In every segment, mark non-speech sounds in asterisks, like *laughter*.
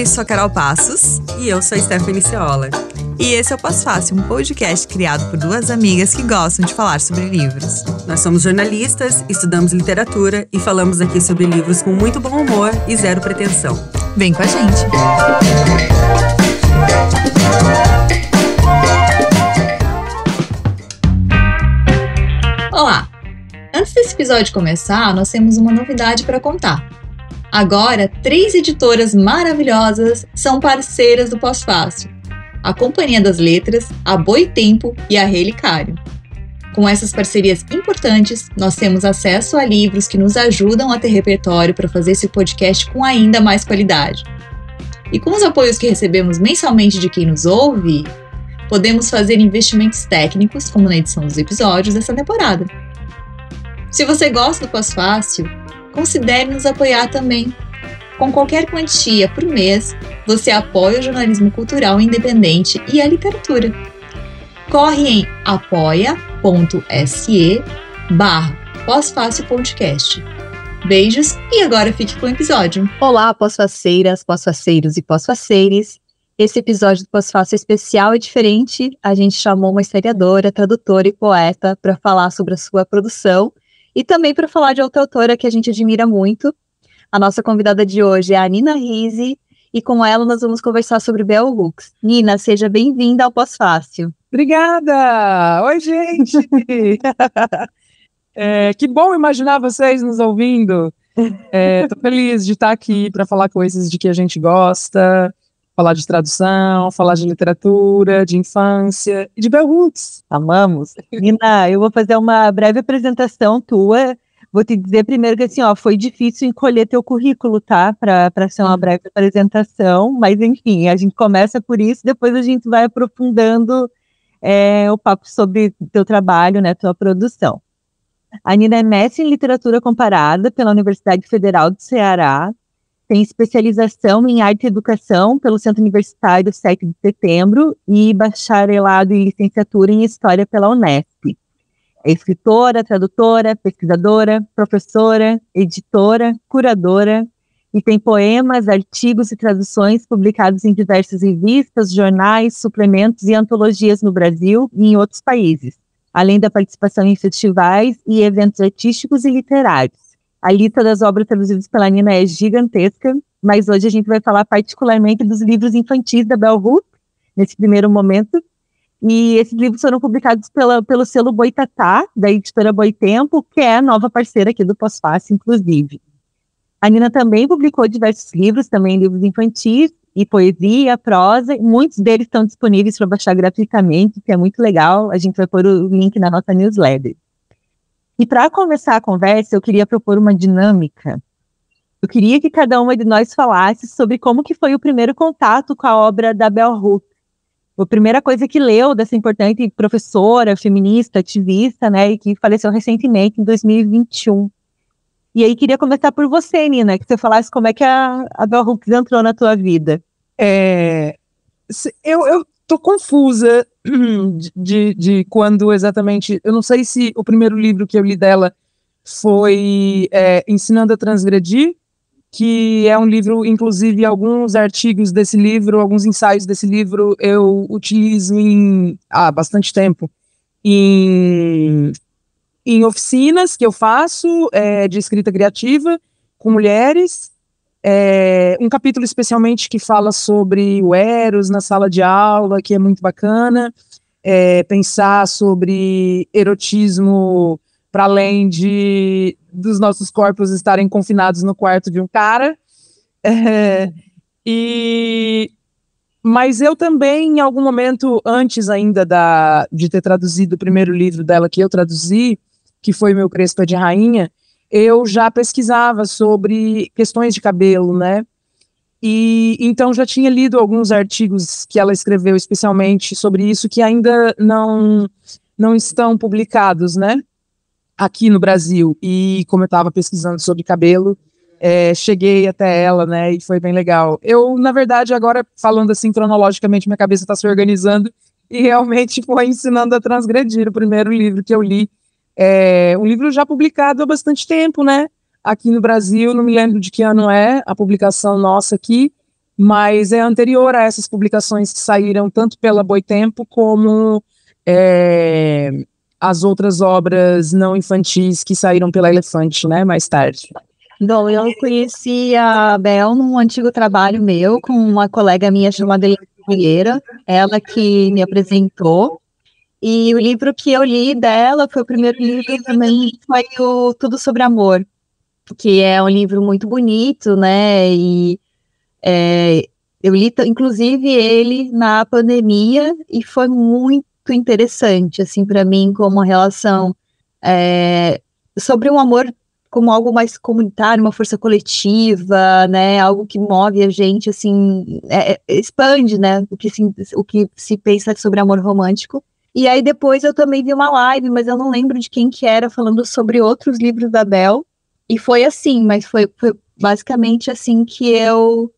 eu sou a Carol Passos. E eu sou a Stephanie Ciola. E esse é o Passo Fácil, um podcast criado por duas amigas que gostam de falar sobre livros. Nós somos jornalistas, estudamos literatura e falamos aqui sobre livros com muito bom humor e zero pretensão. Vem com a gente! Olá! Antes desse episódio começar, nós temos uma novidade para contar. Agora, três editoras maravilhosas são parceiras do Pós-Fácil: a Companhia das Letras, a Boitempo e a Relicário. Com essas parcerias importantes, nós temos acesso a livros que nos ajudam a ter repertório para fazer esse podcast com ainda mais qualidade. E com os apoios que recebemos mensalmente de quem nos ouve, podemos fazer investimentos técnicos, como na edição dos episódios dessa temporada. Se você gosta do Pós Fácil, considere nos apoiar também. Com qualquer quantia por mês, você apoia o jornalismo cultural independente e a literatura. Corre em apoia.se barra pós-fácil podcast. Beijos e agora fique com o episódio. Olá, pós-faceiras, pós-faceiros e pós-faceires. Esse episódio do Pós-Fácil especial e é diferente. A gente chamou uma historiadora, tradutora e poeta para falar sobre a sua produção e também para falar de outra autora que a gente admira muito. A nossa convidada de hoje é a Nina Rizzi, e com ela nós vamos conversar sobre Bell Hooks. Nina, seja bem-vinda ao Pós-Fácil. Obrigada! Oi, gente! *laughs* é, que bom imaginar vocês nos ouvindo. Estou é, feliz de estar aqui para falar coisas de que a gente gosta, falar de tradução, falar de literatura, de infância e de Bell Hooks. Amamos. Nina, eu vou fazer uma breve apresentação tua. Vou te dizer primeiro que assim, ó, foi difícil encolher teu currículo, tá? Para ser uma uhum. breve apresentação, mas enfim, a gente começa por isso, depois a gente vai aprofundando é, o papo sobre teu trabalho, né, tua produção. A Nina é mestre em literatura comparada pela Universidade Federal do Ceará, tem especialização em arte e educação pelo Centro Universitário 7 de Setembro e bacharelado e licenciatura em História pela Unesp. É escritora, tradutora, pesquisadora, professora, editora, curadora e tem poemas, artigos e traduções publicados em diversas revistas, jornais, suplementos e antologias no Brasil e em outros países, além da participação em festivais e eventos artísticos e literários. A lista das obras traduzidas pela Nina é gigantesca, mas hoje a gente vai falar particularmente dos livros infantis da Bell Hooks, nesse primeiro momento. E esses livros foram publicados pela, pelo selo Boitatá, da editora Boitempo, que é a nova parceira aqui do Pós-Fácil, inclusive. A Nina também publicou diversos livros, também livros infantis, e poesia, prosa, muitos deles estão disponíveis para baixar gratuitamente, que é muito legal. A gente vai pôr o link na nossa newsletter. E para começar a conversa, eu queria propor uma dinâmica. Eu queria que cada uma de nós falasse sobre como que foi o primeiro contato com a obra da Bell Hooks. A primeira coisa que leu dessa importante professora, feminista, ativista, né, e que faleceu recentemente, em 2021. E aí queria começar por você, Nina, que você falasse como é que a, a Bell Hooks entrou na tua vida. É, eu, eu tô confusa *clears throat* de, de quando exatamente. Eu não sei se o primeiro livro que eu li dela foi é, Ensinando a Transgredir, que é um livro, inclusive, alguns artigos desse livro, alguns ensaios desse livro eu utilizo em, há bastante tempo em, em oficinas que eu faço é, de escrita criativa com mulheres. É, um capítulo especialmente que fala sobre o Eros na sala de aula, que é muito bacana. É, pensar sobre erotismo para além de dos nossos corpos estarem confinados no quarto de um cara. É, e mas eu também, em algum momento, antes ainda da, de ter traduzido o primeiro livro dela que eu traduzi, que foi Meu Crespa é de Rainha, eu já pesquisava sobre questões de cabelo, né? E então já tinha lido alguns artigos que ela escreveu especialmente sobre isso que ainda não não estão publicados, né? Aqui no Brasil. E como eu estava pesquisando sobre cabelo, é, cheguei até ela, né? E foi bem legal. Eu, na verdade, agora falando assim cronologicamente, minha cabeça está se organizando e realmente *laughs* foi ensinando a transgredir o primeiro livro que eu li é um livro já publicado há bastante tempo, né? Aqui no Brasil, não me lembro de que ano é a publicação nossa aqui, mas é anterior a essas publicações que saíram tanto pela Boitempo como é, as outras obras não infantis que saíram pela Elefante, né? Mais tarde. Bom, eu conheci a Bel num antigo trabalho meu com uma colega minha chamada Helena Vieira, ela que me apresentou e o livro que eu li dela foi o primeiro livro também, foi o Tudo Sobre Amor, que é um livro muito bonito, né? E é, eu li, inclusive, ele na pandemia e foi muito interessante, assim, para mim, como relação é, sobre um amor como algo mais comunitário, uma força coletiva, né, algo que move a gente, assim, é, é expande, né, o que, se, o que se pensa sobre amor romântico. E aí depois eu também vi uma live, mas eu não lembro de quem que era, falando sobre outros livros da Bel. E foi assim, mas foi, foi basicamente assim que eu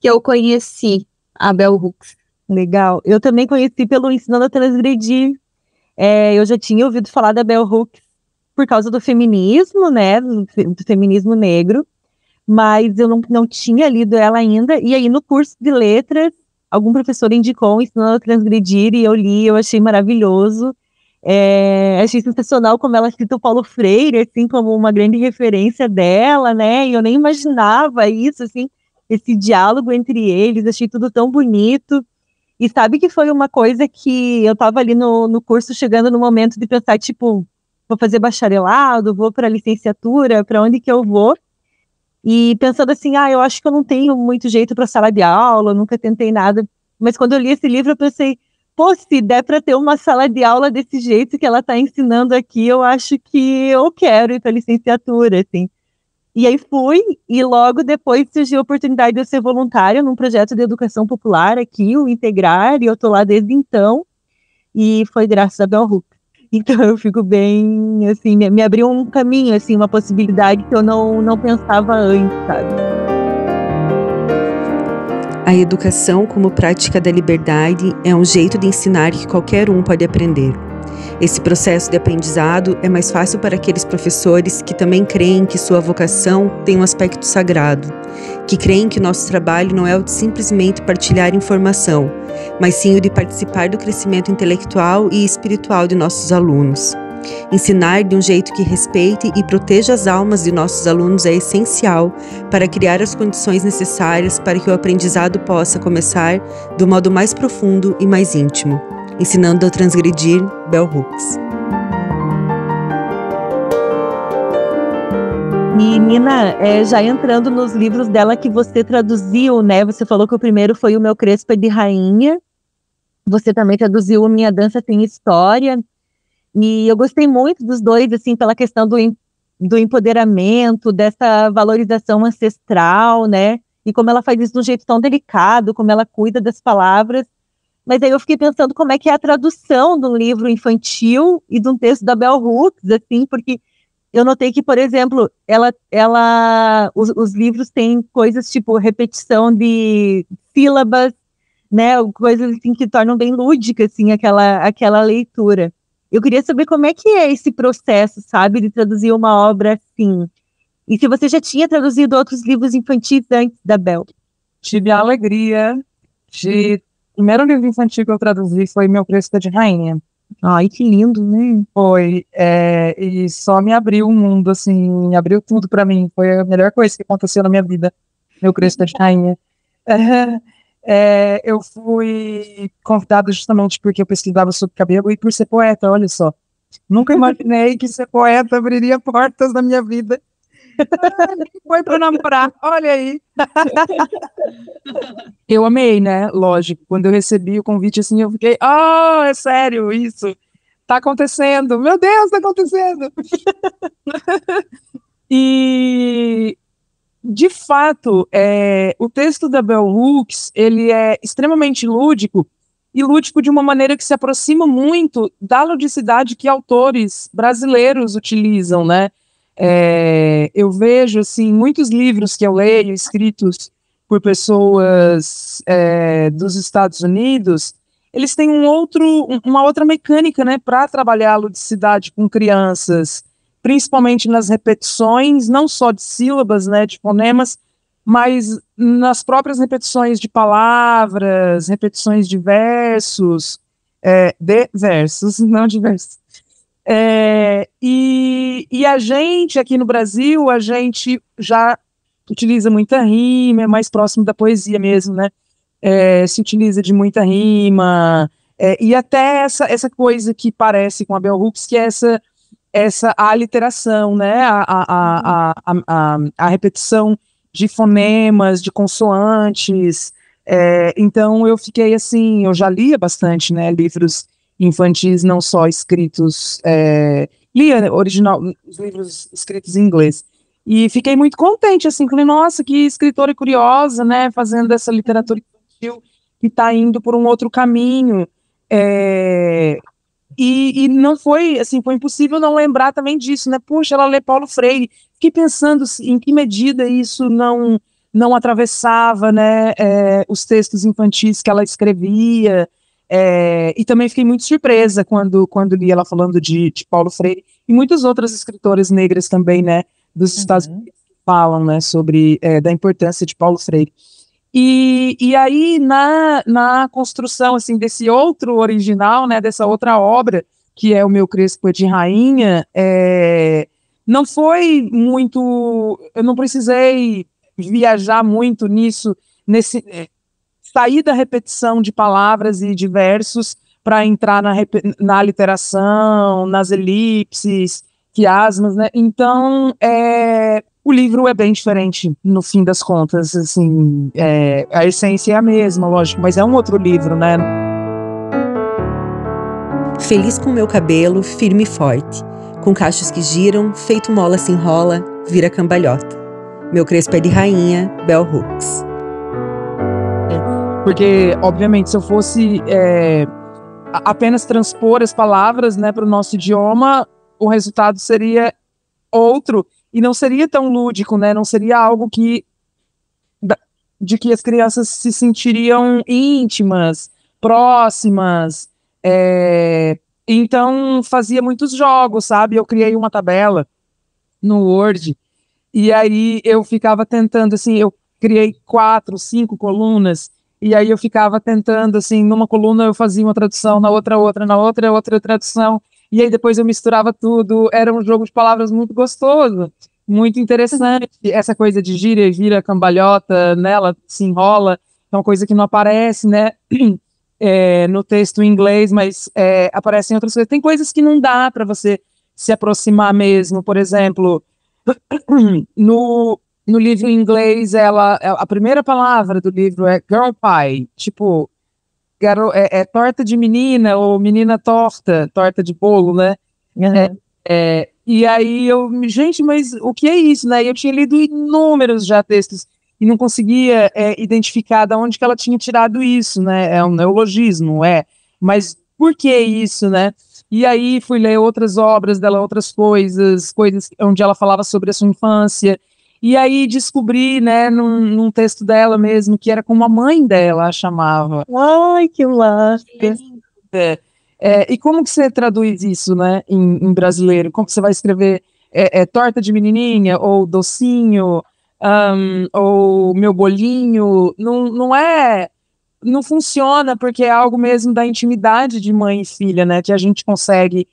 que eu conheci a Bel Hooks. Legal. Eu também conheci pelo Ensinando a Transgredir. É, eu já tinha ouvido falar da Bel Hooks por causa do feminismo, né? Do, do feminismo negro. Mas eu não, não tinha lido ela ainda. E aí, no curso de letras, algum professor indicou ensinando a transgredir e eu li, eu achei maravilhoso. É, achei sensacional como ela cita o Paulo Freire, assim, como uma grande referência dela, né? E eu nem imaginava isso, assim, esse diálogo entre eles, achei tudo tão bonito. E sabe que foi uma coisa que eu estava ali no, no curso chegando no momento de pensar, tipo, vou fazer bacharelado, vou para licenciatura, para onde que eu vou? E pensando assim, ah, eu acho que eu não tenho muito jeito para sala de aula, nunca tentei nada. Mas quando eu li esse livro, eu pensei, pô, se der para ter uma sala de aula desse jeito que ela está ensinando aqui, eu acho que eu quero ir para licenciatura, assim. E aí fui, e logo depois surgiu a oportunidade de eu ser voluntária num projeto de educação popular aqui, o Integrar, e eu estou lá desde então, e foi graças a Bel Hooks. Então eu fico bem, assim, me abriu um caminho, assim, uma possibilidade que eu não, não pensava antes, sabe? A educação como prática da liberdade é um jeito de ensinar que qualquer um pode aprender. Esse processo de aprendizado é mais fácil para aqueles professores que também creem que sua vocação tem um aspecto sagrado, que creem que nosso trabalho não é o de simplesmente partilhar informação, mas sim o de participar do crescimento intelectual e espiritual de nossos alunos. Ensinar de um jeito que respeite e proteja as almas de nossos alunos é essencial para criar as condições necessárias para que o aprendizado possa começar do modo mais profundo e mais íntimo ensinando a transgredir bell hooks. E Nina, é, já entrando nos livros dela que você traduziu, né? Você falou que o primeiro foi o meu Crespa é de Rainha. Você também traduziu Minha Dança Tem História. E eu gostei muito dos dois, assim, pela questão do, do empoderamento, dessa valorização ancestral, né? E como ela faz isso de um jeito tão delicado, como ela cuida das palavras. Mas aí eu fiquei pensando como é que é a tradução de um livro infantil e de um texto da Bell Hooks, assim, porque eu notei que, por exemplo, ela, ela, os, os livros têm coisas tipo repetição de sílabas, né, coisas assim que tornam bem lúdica, assim, aquela, aquela leitura. Eu queria saber como é que é esse processo, sabe, de traduzir uma obra assim. E se você já tinha traduzido outros livros infantis antes da Bel? Tive a alegria de primeiro livro infantil que eu traduzi foi Meu Príncipe de Rainha. Ai, que lindo, né? Foi. É, e só me abriu o um mundo, assim, abriu tudo para mim. Foi a melhor coisa que aconteceu na minha vida, Meu Príncipe de Rainha. *laughs* É, eu fui convidada justamente porque eu pesquisava sobre cabelo e por ser poeta, olha só. Nunca imaginei que ser poeta abriria portas na minha vida. Foi para namorar, olha aí. eu amei, né? Lógico. Quando eu recebi o convite, assim, eu fiquei, oh, é sério isso? Tá acontecendo, meu Deus, tá acontecendo. e de fato, é, o texto da Bell Hooks ele é extremamente lúdico e lúdico de uma maneira que se aproxima muito da ludicidade que autores brasileiros utilizam, né? É, eu vejo assim muitos livros que eu leio escritos por pessoas é, dos Estados Unidos, eles têm um outro, uma outra mecânica, né, para trabalhar a ludicidade com crianças, principalmente nas repetições, não só de sílabas, né, de fonemas, mas nas próprias repetições de palavras, repetições de versos, é, de versos, *laughs* não de versos, é, e, e a gente, aqui no Brasil, a gente já utiliza muita rima, é mais próximo da poesia mesmo, né? É, se utiliza de muita rima, é, e até essa, essa coisa que parece com a Bell Hooks, que é essa, essa né? a né? A, a, a, a, a, a repetição de fonemas, de consoantes. É, então eu fiquei assim, eu já lia bastante, né? Livros infantis não só escritos. É, lia né, original, os livros escritos em inglês. E fiquei muito contente, assim, falei, nossa, que escritora curiosa, né, fazendo essa literatura infantil que está indo por um outro caminho. É, e, e, não foi, assim, foi impossível não lembrar também disso, né? Puxa, ela lê Paulo Freire. Fiquei pensando em que medida isso não não atravessava, né, é, os textos infantis que ela escrevia. É, e também fiquei muito surpresa quando, quando li ela falando de, de Paulo Freire e muitas outras escritoras negras também, né, dos uhum. Estados Unidos falam, né, sobre é, da importância de Paulo Freire. E, e aí, na, na construção, assim, desse outro original, né, dessa outra obra, que é o meu Crespo é de Rainha, é, não foi muito, eu não precisei viajar muito nisso, nesse, é, sair da repetição de palavras e de versos para entrar na, na literação, nas elipses, quiasmas, né? Então, é, o livro é bem diferente, no fim das contas, assim, é, a essência é a mesma, lógico, mas é um outro livro, né? Feliz com meu cabelo, firme e forte, com cachos que giram, feito mola se enrola, vira cambalhota. Meu crespo é de rainha, Bell Hooks. Porque, obviamente, se eu fosse é, apenas transpor as palavras né, para o nosso idioma, o resultado seria outro e não seria tão lúdico, né? Não seria algo que de que as crianças se sentiriam íntimas, próximas. É, então fazia muitos jogos, sabe? Eu criei uma tabela no Word e aí eu ficava tentando assim, eu criei quatro, cinco colunas e aí eu ficava tentando, assim, numa coluna eu fazia uma tradução, na outra, outra, na outra, outra tradução. E aí depois eu misturava tudo. Era um jogo de palavras muito gostoso, muito interessante. Essa coisa de e vira cambalhota, nela né? se enrola. É uma coisa que não aparece, né? *clears throat* É, no texto em inglês, mas é, aparecem outras coisas. Tem coisas que não dá para você se aproximar mesmo. Por exemplo, *clears throat* no, no livro em inglês, ela, é, a primeira palavra do livro é girl pie, tipo, garo, é, é torta de menina ou menina torta, torta de bolo, né? Uhum. É, é, e aí eu, gente, mas o que é isso, né? Eu tinha lido inúmeros já textos e não conseguia é, identificar de onde que ela tinha tirado isso, né? É um neologismo, é. Mas por que isso, né? E aí fui ler outras obras dela, outras coisas, coisas onde ela falava sobre a sua infância. E aí descobri, né, num, num, texto dela mesmo, que era como a mãe dela a chamava. Ai, que lasca! É, e como que você traduz isso, né, em, em brasileiro? Como você vai escrever é, é, torta de menininha ou docinho um, ou meu bolinho? Não, não é... Não funciona porque é algo mesmo da intimidade de mãe e filha, né, que a gente consegue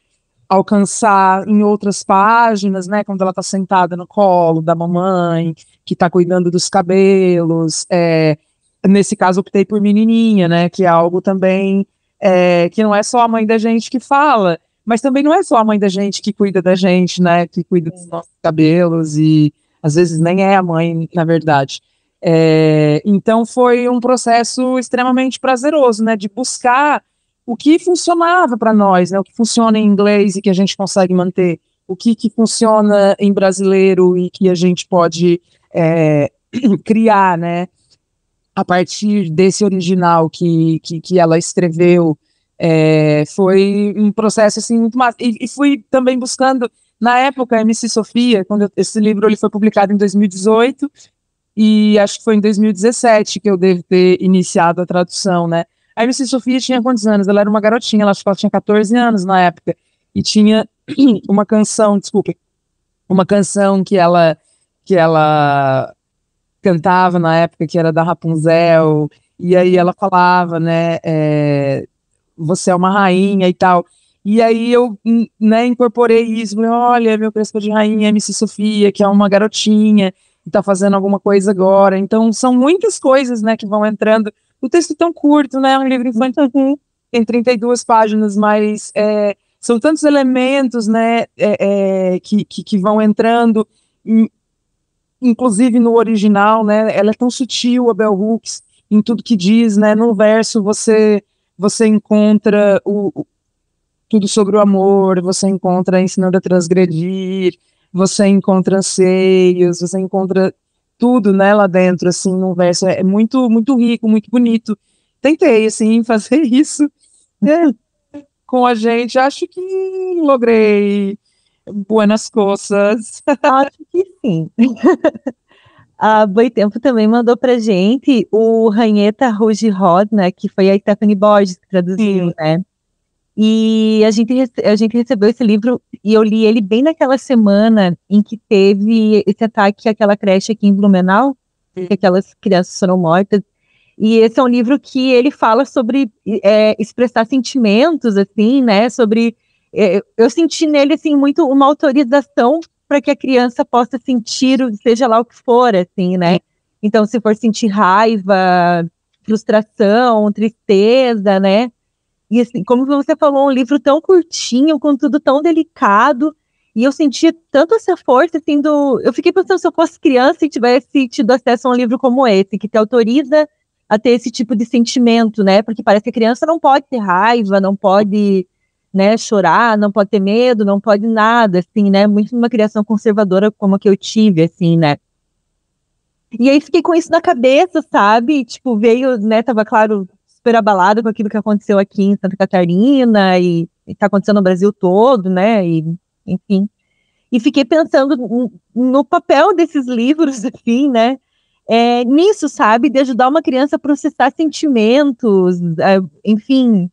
alcançar em outras páginas, né? Quando ela está sentada no colo da mamãe, que está cuidando dos cabelos. É, nesse caso, optei por menininha, né? Que é algo também é, que não é só a mãe da gente que fala, mas também não é só a mãe da gente que cuida da gente, né? Que cuida dos é. nossos cabelos e às vezes nem é a mãe, na verdade. É, então foi um processo extremamente prazeroso, né? De buscar o que funcionava para nós, né? o que funciona em inglês e que a gente consegue manter, o que, que funciona em brasileiro e que a gente pode é, *clears throat* criar, né? A partir desse original que, que, que ela escreveu, é, foi um processo assim muito massa. E, e, fui também buscando, na época, a MC Sofia, quando eu, esse livro ele foi publicado em 2018, e acho que foi em 2017 que eu devo ter iniciado a tradução, né? A MC Sofia tinha quantos anos? Ela era uma garotinha, ela, acho que ela tinha 14 anos na época. E tinha *clears throat* uma canção, desculpe, uma canção que ela, que ela cantava na época, que era da Rapunzel. E aí ela falava, né, é, você é uma rainha e tal. E aí eu né, incorporei isso, falei, olha, meu crespo de rainha, MC Sofia, que é uma garotinha, e tá fazendo alguma coisa agora. Então são muitas coisas, né, que vão entrando o texto tão curto, né? É um livro infantil, uhum. tem 32 páginas, mas é, são tantos elementos, né, é, é, que, que, que, vão entrando, inclusive no original, né? Ela é tão sutil, a Bell Hooks, em tudo que diz, né? No verso você você encontra o, o tudo sobre o amor, você encontra ensinando a transgredir, você encontra anseios, você encontra tudo, né, lá dentro, assim, no verso. É muito, muito rico, muito bonito. Tentei, assim, *laughs* fazer isso né, com a gente. Acho que logrei. Buenas coisas. Acho que sim. *laughs* A boi tempo também mandou pra gente o Ranheta Rouge Rod, né? Que foi a Stephanie Borges que traduziu, Sim. né? E a gente, a gente recebeu esse livro e eu li ele bem naquela semana em que teve esse ataque àquela creche aqui em Blumenau, que aquelas crianças foram mortas. E esse é um livro que ele fala sobre é, expressar sentimentos, assim, né? Sobre. É, eu senti nele, assim, muito uma autorização para que a criança possa sentir, seja lá o que for, assim, né? Então, se for sentir raiva, frustração, tristeza, né? E assim, como você falou, um livro tão curtinho, com tudo tão delicado. E eu senti tanto essa força, assim, do... Eu fiquei pensando se eu fosse criança e tivesse tido acesso a um livro como esse, que te autoriza a ter esse tipo de sentimento, né? Porque parece que a criança não pode ter raiva, não pode, né, chorar, não pode ter medo, não pode nada, assim, né? Muito numa criação conservadora como a que eu tive, assim, né? E aí fiquei com isso na cabeça, sabe? Tipo, veio, né, tava claro, super abalada com aquilo que aconteceu aqui em Santa Catarina e está acontecendo no Brasil todo, né? E, enfim. E fiquei pensando no papel desses livros, *laughs* assim, né? É, nisso, sabe? De ajudar uma criança a processar sentimentos, é, enfim.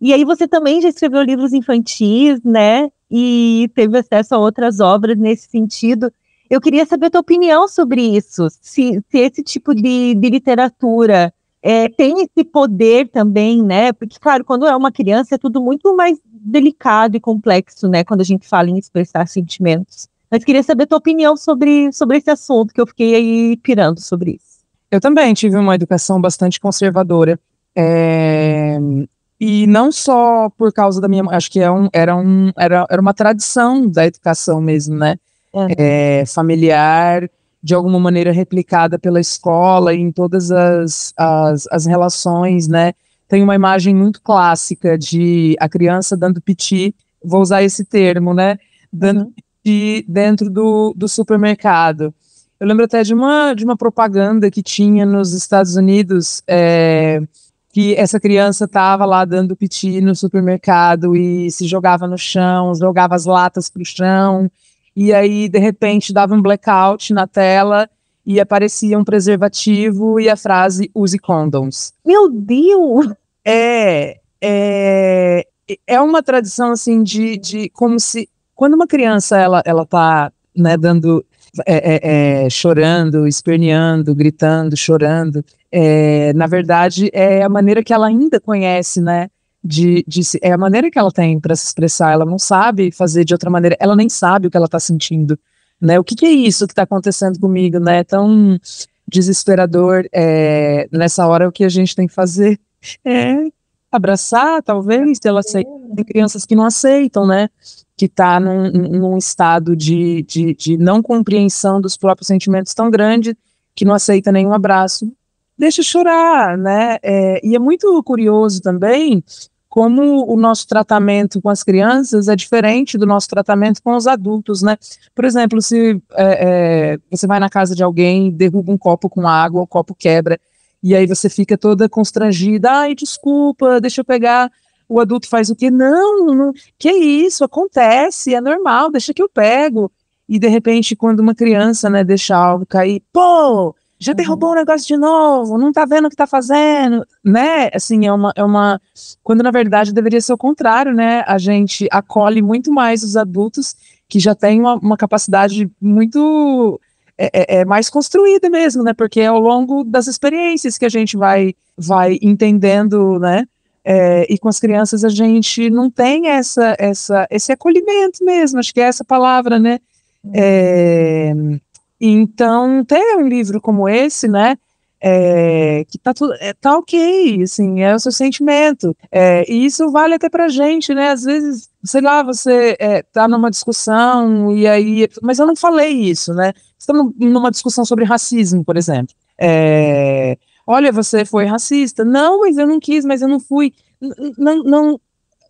E aí você também já escreveu livros infantis, né? E teve acesso a outras obras nesse sentido. Eu queria saber a tua opinião sobre isso, se, se esse tipo de, de literatura é, tem esse poder também, né? Porque, claro, quando é uma criança é tudo muito mais delicado e complexo, né? Quando a gente fala em expressar sentimentos. Mas queria saber a tua opinião sobre, sobre esse assunto, que eu fiquei aí pirando sobre isso. Eu também tive uma educação bastante conservadora. É, e não só por causa da minha mãe, acho que é um, era, um, era, era uma tradição da educação mesmo, né? É. é familiar, de alguma maneira replicada pela escola em todas as, as, as relações, né? Tem uma imagem muito clássica de a criança dando piti, vou usar esse termo, né? Dando uhum. piti dentro do, do supermercado. Eu lembro até de uma, de uma propaganda que tinha nos Estados Unidos, é, que essa criança estava lá dando piti no supermercado e se jogava no chão, jogava as latas para o chão, e aí de repente dava um blackout na tela e aparecia um preservativo e a frase use condoms. Meu Deus! É, é, é uma tradição assim de, de como se quando uma criança ela ela tá né dando é, é, é chorando, esperneando, gritando, chorando, é, na verdade é a maneira que ela ainda conhece, né? de, de é a maneira que ela tem para se expressar, ela não sabe fazer de outra maneira, ela nem sabe o que ela está sentindo, né? O que, que é isso que está acontecendo comigo, né? Tão desesperador. É, nessa hora o que a gente tem que fazer é abraçar, talvez, ela aceita. Tem crianças que não aceitam, né? Que está num, num, estado de, de, de não compreensão dos próprios sentimentos tão grande que não aceita nenhum abraço deixa chorar, né? É, e é muito curioso também como o nosso tratamento com as crianças é diferente do nosso tratamento com os adultos, né? Por exemplo, se é, é, você vai na casa de alguém, derruba um copo com água, o copo quebra, e aí você fica toda constrangida, ai, desculpa, deixa eu pegar. O adulto faz o quê? Não, não que isso, acontece, é normal, deixa que eu pego. E de repente, quando uma criança, né, deixa algo cair, pô, já uhum. derrubou uhum. um negócio de novo, não tá vendo o que tá fazendo, né? Assim, é uma, é uma. Quando na verdade deveria ser o contrário, né? A gente acolhe muito mais os adultos que já têm uma, uma capacidade muito. É, é, é, mais construída mesmo, né? Porque é ao longo das experiências que a gente vai, vai entendendo, né? É, e com as crianças a gente não tem essa, essa, esse acolhimento mesmo, acho que é essa palavra, né? Uhum. É, então, ter um livro como esse, né, é, que tá tudo, é, tá ok, assim, é o seu sentimento, é, e isso vale até pra gente, né, às vezes, sei lá, você é, tá numa discussão e aí, mas eu não falei isso, né, você tá numa discussão sobre racismo, por exemplo, é, olha, você foi racista, não, mas eu não quis, mas eu não fui, não, não,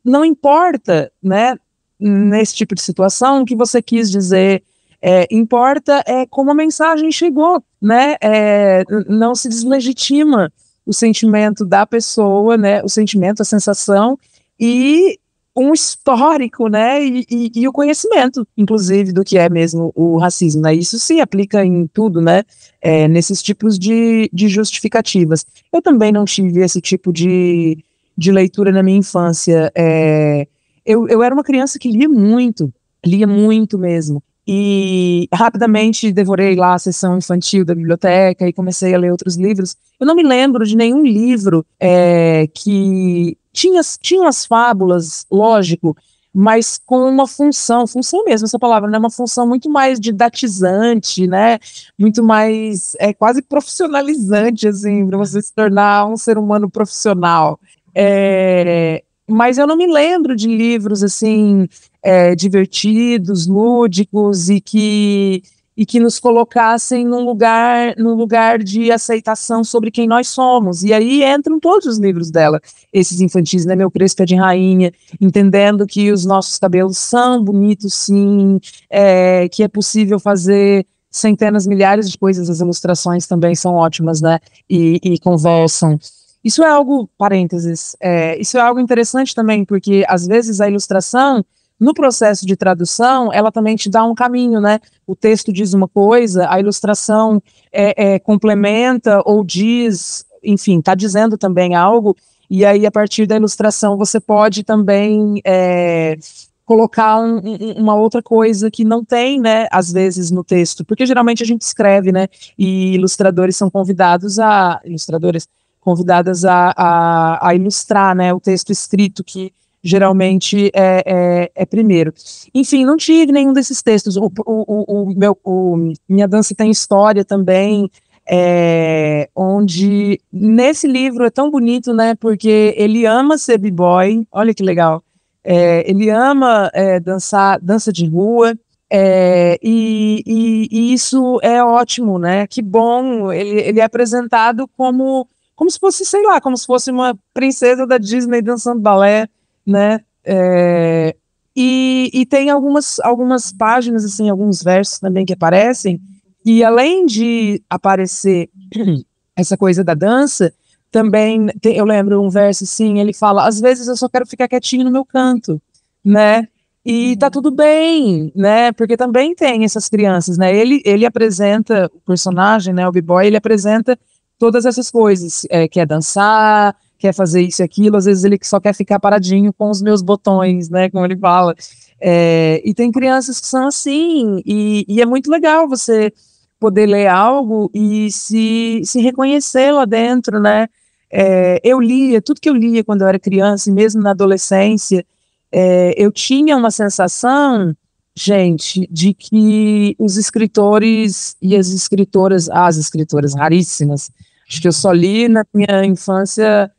não importa, né, nesse tipo de situação, o que você quis dizer, é, importa é como a mensagem chegou, né? É, não se deslegitima o sentimento da pessoa, né? O sentimento, a sensação e um histórico, né? E, e, e, o conhecimento, inclusive, do que é mesmo o racismo, né? Isso se aplica em tudo, né? É, nesses tipos de, de justificativas. Eu também não tive esse tipo de, de leitura na minha infância. É, eu, eu era uma criança que lia muito, lia muito mesmo. E rapidamente devorei lá a sessão infantil da biblioteca e comecei a ler outros livros. Eu não me lembro de nenhum livro é, que tinha, tinha as fábulas, lógico, mas com uma função, função mesmo, essa palavra, né? Uma função muito mais didatizante, né? Muito mais, é quase profissionalizante, assim, para você se tornar um ser humano profissional. É, mas eu não me lembro de livros assim é, divertidos, lúdicos e que e que nos colocassem num lugar num lugar de aceitação sobre quem nós somos. E aí entram todos os livros dela, esses infantis, né? Meu Crespo é de Rainha, entendendo que os nossos cabelos são bonitos, sim, é, que é possível fazer centenas, milhares de coisas. As ilustrações também são ótimas, né? E, e convulsam. Isso é algo, parênteses, é, isso é algo interessante também, porque às vezes a ilustração, no processo de tradução, ela também te dá um caminho, né? O texto diz uma coisa, a ilustração é, é, complementa ou diz, enfim, está dizendo também algo, e aí a partir da ilustração você pode também é, colocar um, uma outra coisa que não tem, né, às vezes no texto, porque geralmente a gente escreve, né, e ilustradores são convidados a ilustradores convidadas a, a, a ilustrar né, o texto escrito que geralmente é, é, é, primeiro. Enfim, não tive nenhum desses textos. O, o, o meu, o, minha dança tem história também, é, onde nesse livro é tão bonito, né? Porque ele ama ser b-boy, olha que legal. É, ele ama é, dançar dança de rua. É, e, e, e, isso é ótimo, né? Que bom. Ele, ele é apresentado como como se fosse, sei lá, como se fosse uma princesa da Disney dançando balé, né? É, e, e, tem algumas, algumas páginas, assim, alguns versos também que aparecem, e além de aparecer *clears throat* essa coisa da dança, também tem, eu lembro um verso assim, ele fala, às vezes eu só quero ficar quietinho no meu canto, né? E tá uhum. tudo bem, né? Porque também tem essas crianças, né? Ele, ele apresenta o personagem, né? O B-Boy, ele apresenta todas essas coisas. É, quer dançar, quer fazer isso e aquilo, às vezes ele só quer ficar paradinho com os meus botões, né? Como ele fala. É, e tem crianças que são assim, e, e, é muito legal você poder ler algo e se, se reconhecer lá dentro, né? É, eu lia, tudo que eu lia quando eu era criança, e mesmo na adolescência, é, eu tinha uma sensação, gente, de que os escritores e as escritoras, as escritoras raríssimas, Acho que eu só li na minha infância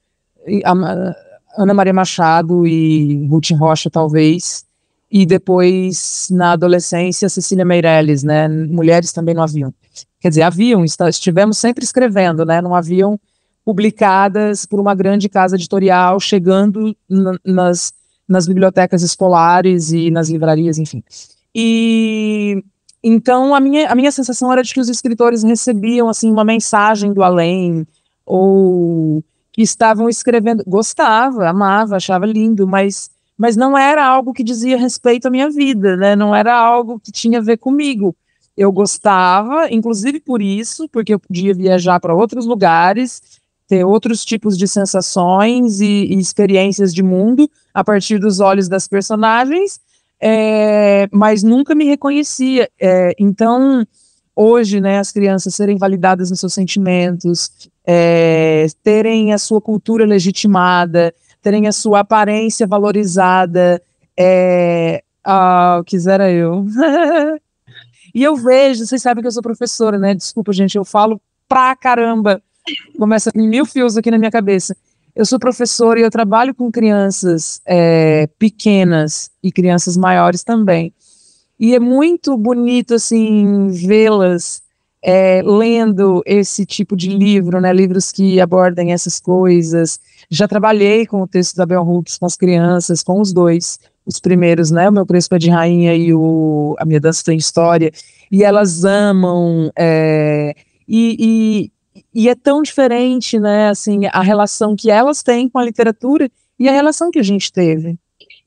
Ana Maria Machado e Ruth Rocha, talvez. E depois, na adolescência, Cecília Meirelles, né? Mulheres também não haviam. Quer dizer, haviam, estivemos sempre escrevendo, né? Não haviam publicadas por uma grande casa editorial, chegando nas, nas bibliotecas escolares e nas livrarias, enfim. E então, a minha, a minha sensação era de que os escritores recebiam, assim, uma mensagem do além, ou que estavam escrevendo... Gostava, amava, achava lindo, mas, mas não era algo que dizia respeito à minha vida, né? Não era algo que tinha a ver comigo. Eu gostava, inclusive por isso, porque eu podia viajar para outros lugares, ter outros tipos de sensações e, e experiências de mundo a partir dos olhos das personagens, é, mas nunca me reconhecia. É, então, hoje, né, as crianças serem validadas nos seus sentimentos, é, terem a sua cultura legitimada, terem a sua aparência valorizada, é, ah, quisera eu. *laughs* e eu vejo, vocês sabem que eu sou professora, né? Desculpa, gente, eu falo pra caramba. Começa mil fios aqui na minha cabeça. Eu sou professora e eu trabalho com crianças é, pequenas e crianças maiores também. E é muito bonito, assim, vê-las é, lendo esse tipo de livro, né? Livros que abordem essas coisas. Já trabalhei com o texto da Bell Hooks com as crianças, com os dois, os primeiros, né? O meu Crespo é de Rainha e o A Minha Dança Tem História. E elas amam. É, e, e e é tão diferente, né, assim, a relação que elas têm com a literatura e a relação que a gente teve.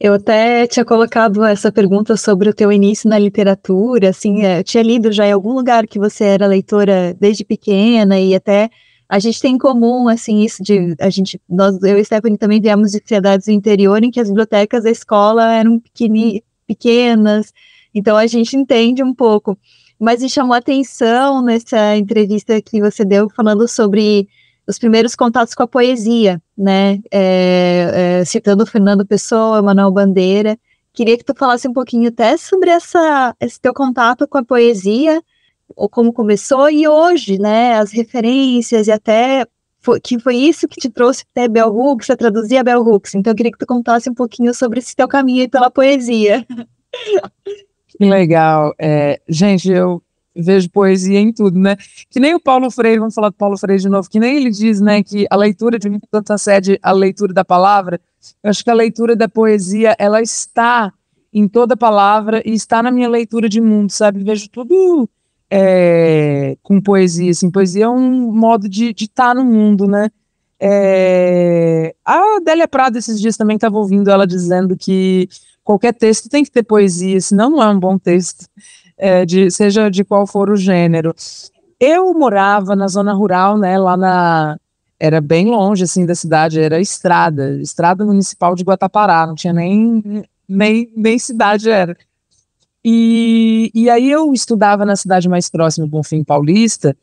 Eu até tinha colocado essa pergunta sobre o teu início na literatura, assim, é, eu tinha lido já em algum lugar que você era leitora desde pequena e até a gente tem em comum, assim, isso de a gente, nós, eu e Stephanie também viemos de cidades do interior em que as bibliotecas da escola eram pequeni, pequenas, então a gente entende um pouco mas me chamou a atenção nessa entrevista que você deu falando sobre os primeiros contatos com a poesia, né? É, é, citando Fernando Pessoa, Manuel Bandeira. Queria que tu falasse um pouquinho até sobre essa, esse teu contato com a poesia, ou como começou, e hoje, né? As referências e até foi, que foi isso que te trouxe até Bell Hooks, a traduzir a Bell Hooks. Então, eu queria que tu contasse um pouquinho sobre esse teu caminho pela poesia. *laughs* Que legal. É, gente, eu vejo poesia em tudo, né? Que nem o Paulo Freire, vamos falar do Paulo Freire de novo, que nem ele diz, né, que a leitura de mim tanto acede a leitura da palavra. Eu acho que a leitura da poesia, ela está em toda palavra e está na minha leitura de mundo, sabe? Vejo tudo é, com poesia, assim. Poesia é um modo de estar tá no mundo, né? É, a Adélia Prado esses dias também estava ouvindo ela dizendo que qualquer texto tem que ter poesia, senão não é um bom texto, é, de, seja de qual for o gênero. Eu morava na zona rural, né, lá na. Era bem longe, assim, da cidade, era estrada, estrada municipal de Guatapará, não tinha nem, nem, nem cidade era. E, e aí eu estudava na cidade mais próxima, Bonfim Paulista,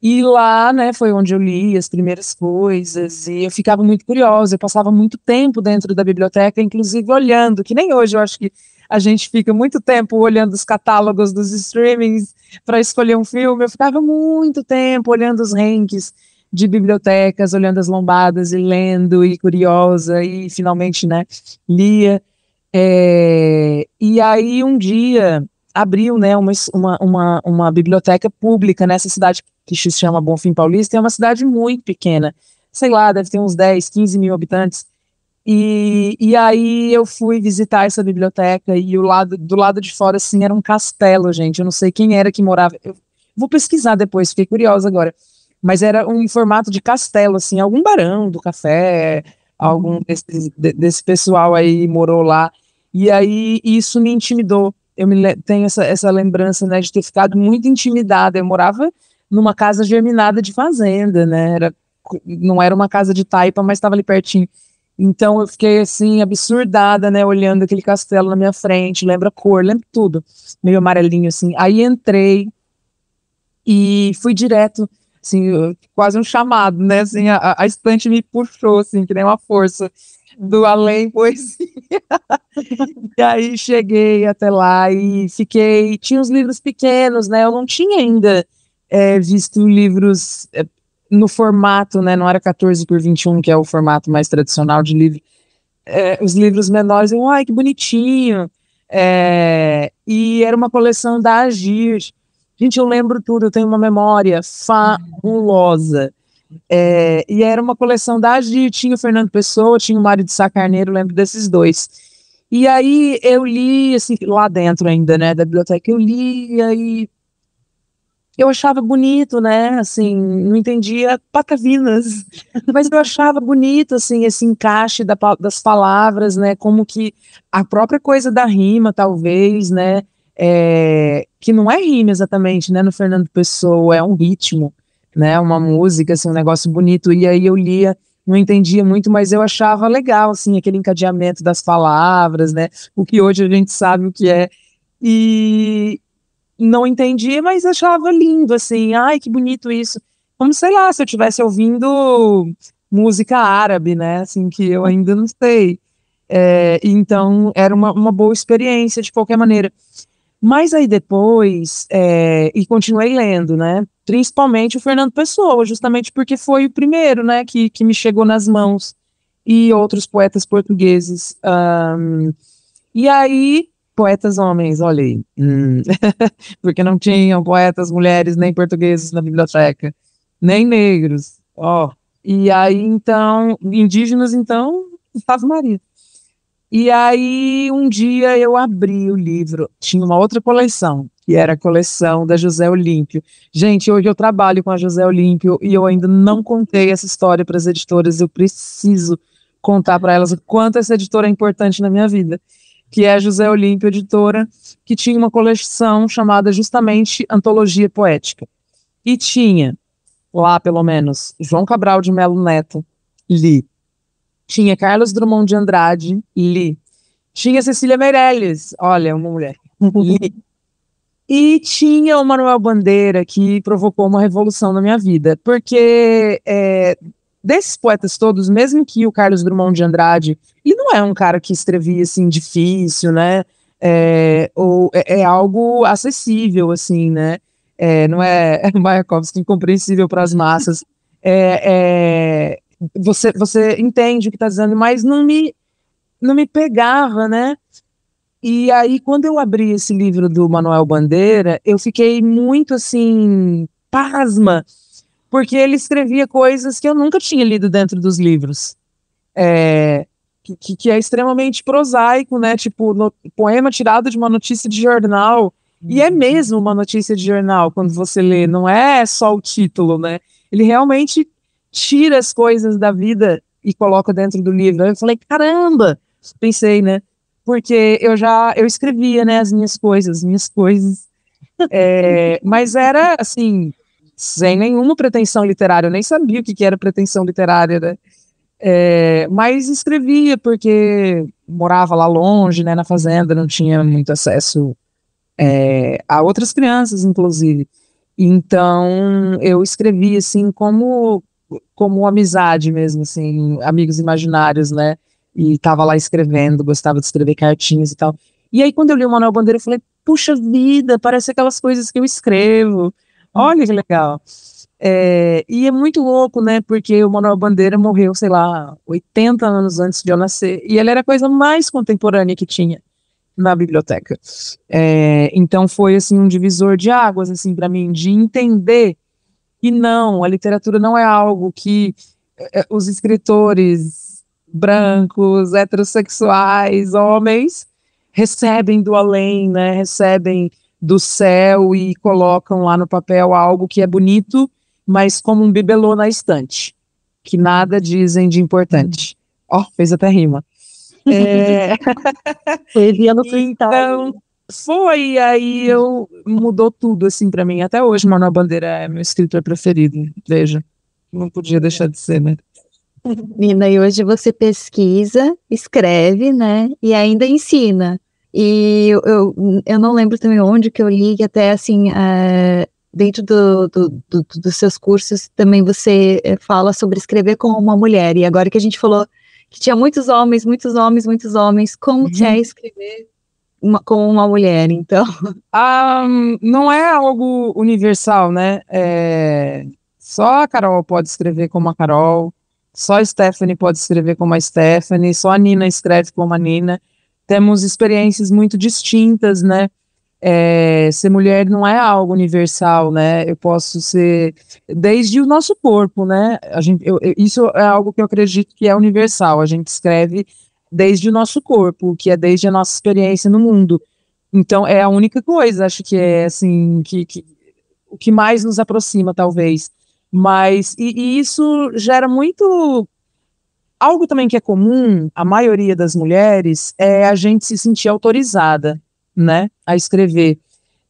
e lá, né, foi onde eu li as primeiras coisas e eu ficava muito curiosa, eu passava muito tempo dentro da biblioteca, inclusive olhando, que nem hoje eu acho que a gente fica muito tempo olhando os catálogos dos streamings para escolher um filme, eu ficava muito tempo olhando os rankings de bibliotecas, olhando as lombadas e lendo e curiosa e finalmente, né, lia. É... E aí um dia abriu né, uma, uma, uma, biblioteca pública nessa cidade que se chama Bonfim Paulista, é uma cidade muito pequena, sei lá, deve ter uns 10, 15 mil habitantes, e, e aí eu fui visitar essa biblioteca e o lado, do lado de fora, assim, era um castelo, gente, eu não sei quem era que morava, eu vou pesquisar depois, fiquei curiosa agora, mas era um formato de castelo, assim, algum barão do café, algum desse, desse pessoal aí morou lá, e aí isso me intimidou, eu me tenho essa, essa lembrança né, de ter ficado muito intimidada. Eu morava numa casa germinada de fazenda, né? Era, não era uma casa de taipa, mas estava ali pertinho. Então eu fiquei assim, absurdada, né? Olhando aquele castelo na minha frente, lembra a cor, lembra tudo, meio amarelinho assim. Aí entrei e fui direto, assim, quase um chamado, né? Assim, a, a estante me puxou, assim, que nem uma força do Além Poesia. *laughs* e aí cheguei até lá e fiquei. Tinha os livros pequenos, né? Eu não tinha ainda é, visto livros é, no formato, né? Não era 14 por 21, que é o formato mais tradicional de livro. É, os livros menores, eu, ai, que bonitinho. É, e era uma coleção da Agir. Gente, eu lembro tudo, eu tenho uma memória fabulosa. É, uhum. e era uma coleção da Agir, tinha o Fernando Pessoa, tinha o Mário de Sá Carneiro, lembro desses dois. E aí eu li, assim, lá dentro ainda, né, da biblioteca, eu li e aí eu achava bonito, né, assim, não entendia patavinas, *laughs* mas eu achava bonito, assim, esse encaixe da, das palavras, né, como que a própria coisa da rima, talvez, né, é, que não é rima exatamente, né, no Fernando Pessoa, é um ritmo, né? Uma música, assim, um negócio bonito. E aí eu lia, não entendia muito, mas eu achava legal, assim, aquele encadeamento das palavras, né? O que hoje a gente sabe o que é. E não entendia, mas achava lindo, assim, ai, que bonito isso. Como, sei lá, se eu estivesse ouvindo música árabe, né? Assim, que eu ainda não sei. É, então, era uma, uma boa experiência, de qualquer maneira. Mas aí depois, é, e continuei lendo, né? Principalmente o Fernando Pessoa, justamente porque foi o primeiro, né, que, que me chegou nas mãos, e outros poetas portugueses. Um, e aí, poetas homens, olha aí, hum, *laughs* porque não tinham poetas mulheres nem portugueses na biblioteca, nem negros, ó. E aí, então, indígenas, então, Ave marido e aí, um dia eu abri o livro, tinha uma outra coleção, que era a coleção da José Olímpio. Gente, hoje eu trabalho com a José Olímpio e eu ainda não contei essa história para as editoras, eu preciso contar para elas o quanto essa editora é importante na minha vida, que é a José Olímpio Editora, que tinha uma coleção chamada justamente Antologia Poética. E tinha, lá pelo menos, João Cabral de Melo Neto, li tinha Carlos Drummond de Andrade, li. Tinha Cecília Meirelles, olha, uma mulher, li. *laughs* E tinha o Manuel Bandeira, que provocou uma revolução na minha vida, porque é, desses poetas todos, mesmo que o Carlos Drummond de Andrade, ele não é um cara que escrevia assim difícil, né? É, ou é, é algo acessível, assim, né? É, não é *laughs* Mayakovsky é incompreensível para as massas. É, é você, você entende o que está dizendo, mas não me, não me pegava, né? E aí, quando eu abri esse livro do Manuel Bandeira, eu fiquei muito assim, pasma, porque ele escrevia coisas que eu nunca tinha lido dentro dos livros. É, que, que, é extremamente prosaico, né? Tipo, no, poema tirado de uma notícia de jornal. E é mesmo uma notícia de jornal quando você lê, não é só o título, né? Ele realmente tira as coisas da vida e coloca dentro do livro. Eu falei, caramba! Pensei, né? Porque eu já eu escrevia, né, as minhas coisas, as minhas coisas. É, mas era assim, sem nenhuma pretensão literária, eu nem sabia o que, que era pretensão literária, né? É, mas escrevia porque morava lá longe, né, na fazenda, não tinha muito acesso é, a outras crianças, inclusive. Então eu escrevia assim como como amizade mesmo, assim, amigos imaginários, né? E estava lá escrevendo, gostava de escrever cartinhas e tal. E aí, quando eu li o Manuel Bandeira, eu falei, puxa vida, parece aquelas coisas que eu escrevo. Olha que legal. É, e é muito louco, né? Porque o Manuel Bandeira morreu, sei lá, 80 anos antes de eu nascer. E ele era a coisa mais contemporânea que tinha na biblioteca. É, então foi assim um divisor de águas, assim, para mim, de entender e não, a literatura não é algo que eh, eh, os escritores brancos, heterossexuais, homens recebem do além, né? Recebem do céu e colocam lá no papel algo que é bonito, mas como um bibelô na estante, que nada dizem de importante. Uhum. Ó, oh, fez até rima. É... *laughs* Poesia no freestyle. Então, foi, aí eu mudou tudo assim para mim. Até hoje, Manuel Bandeira é meu escritor preferido. Veja, não podia deixar de ser, né? *laughs* Nina, e hoje você pesquisa, escreve, né? E ainda ensina. E eu, eu, eu não lembro também onde que eu li, até assim, é, dentro do, do, do, dos seus cursos também você é, fala sobre escrever como uma mulher. E agora que a gente falou que tinha muitos homens, muitos homens, muitos homens, como uhum. que é uhum. escrever uma, com uma mulher, então? Um, ah, não é algo universal, né? É... Só a Carol pode escrever como a Carol, só a Stephanie pode escrever como a Stephanie, só a Nina escreve como a Nina. Temos experiências muito distintas, né? É, ser mulher não é algo universal, né? Eu posso ser desde o nosso corpo, né? A gente, eu, isso é algo que eu acredito que é universal. A gente escreve desde o nosso corpo, que é desde a nossa experiência no mundo. Então é a única coisa, acho que é assim, que, que o que mais nos aproxima, talvez. Mas e, e isso gera muito algo também que é comum a maioria das mulheres é a gente se sentir autorizada, né, a escrever.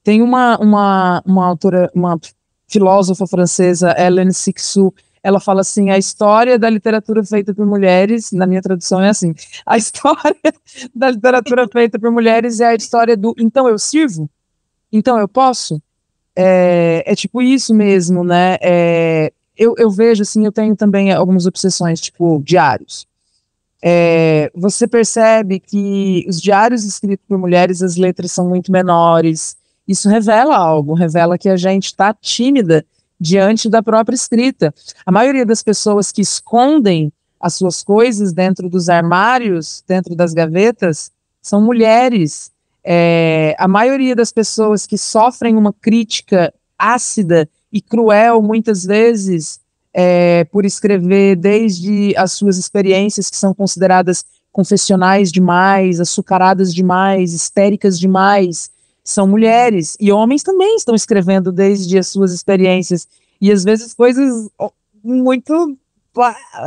Tem uma uma, uma autora, uma filósofa francesa, Hélène Sixou, ela fala assim: a história da literatura feita por mulheres, na minha tradução é assim, a história *laughs* da literatura feita por mulheres é a história do então eu sirvo, então eu posso. É, é tipo isso mesmo, né? É, eu, eu vejo assim, eu tenho também algumas obsessões, tipo diários. É, você percebe que os diários escritos por mulheres, as letras são muito menores. Isso revela algo, revela que a gente está tímida diante da própria escrita. A maioria das pessoas que escondem as suas coisas dentro dos armários, dentro das gavetas, são mulheres. É, a maioria das pessoas que sofrem uma crítica ácida e cruel, muitas vezes, é, por escrever desde as suas experiências que são consideradas confessionais demais, açucaradas demais, histéricas demais, são mulheres e homens também estão escrevendo desde as suas experiências e às vezes coisas muito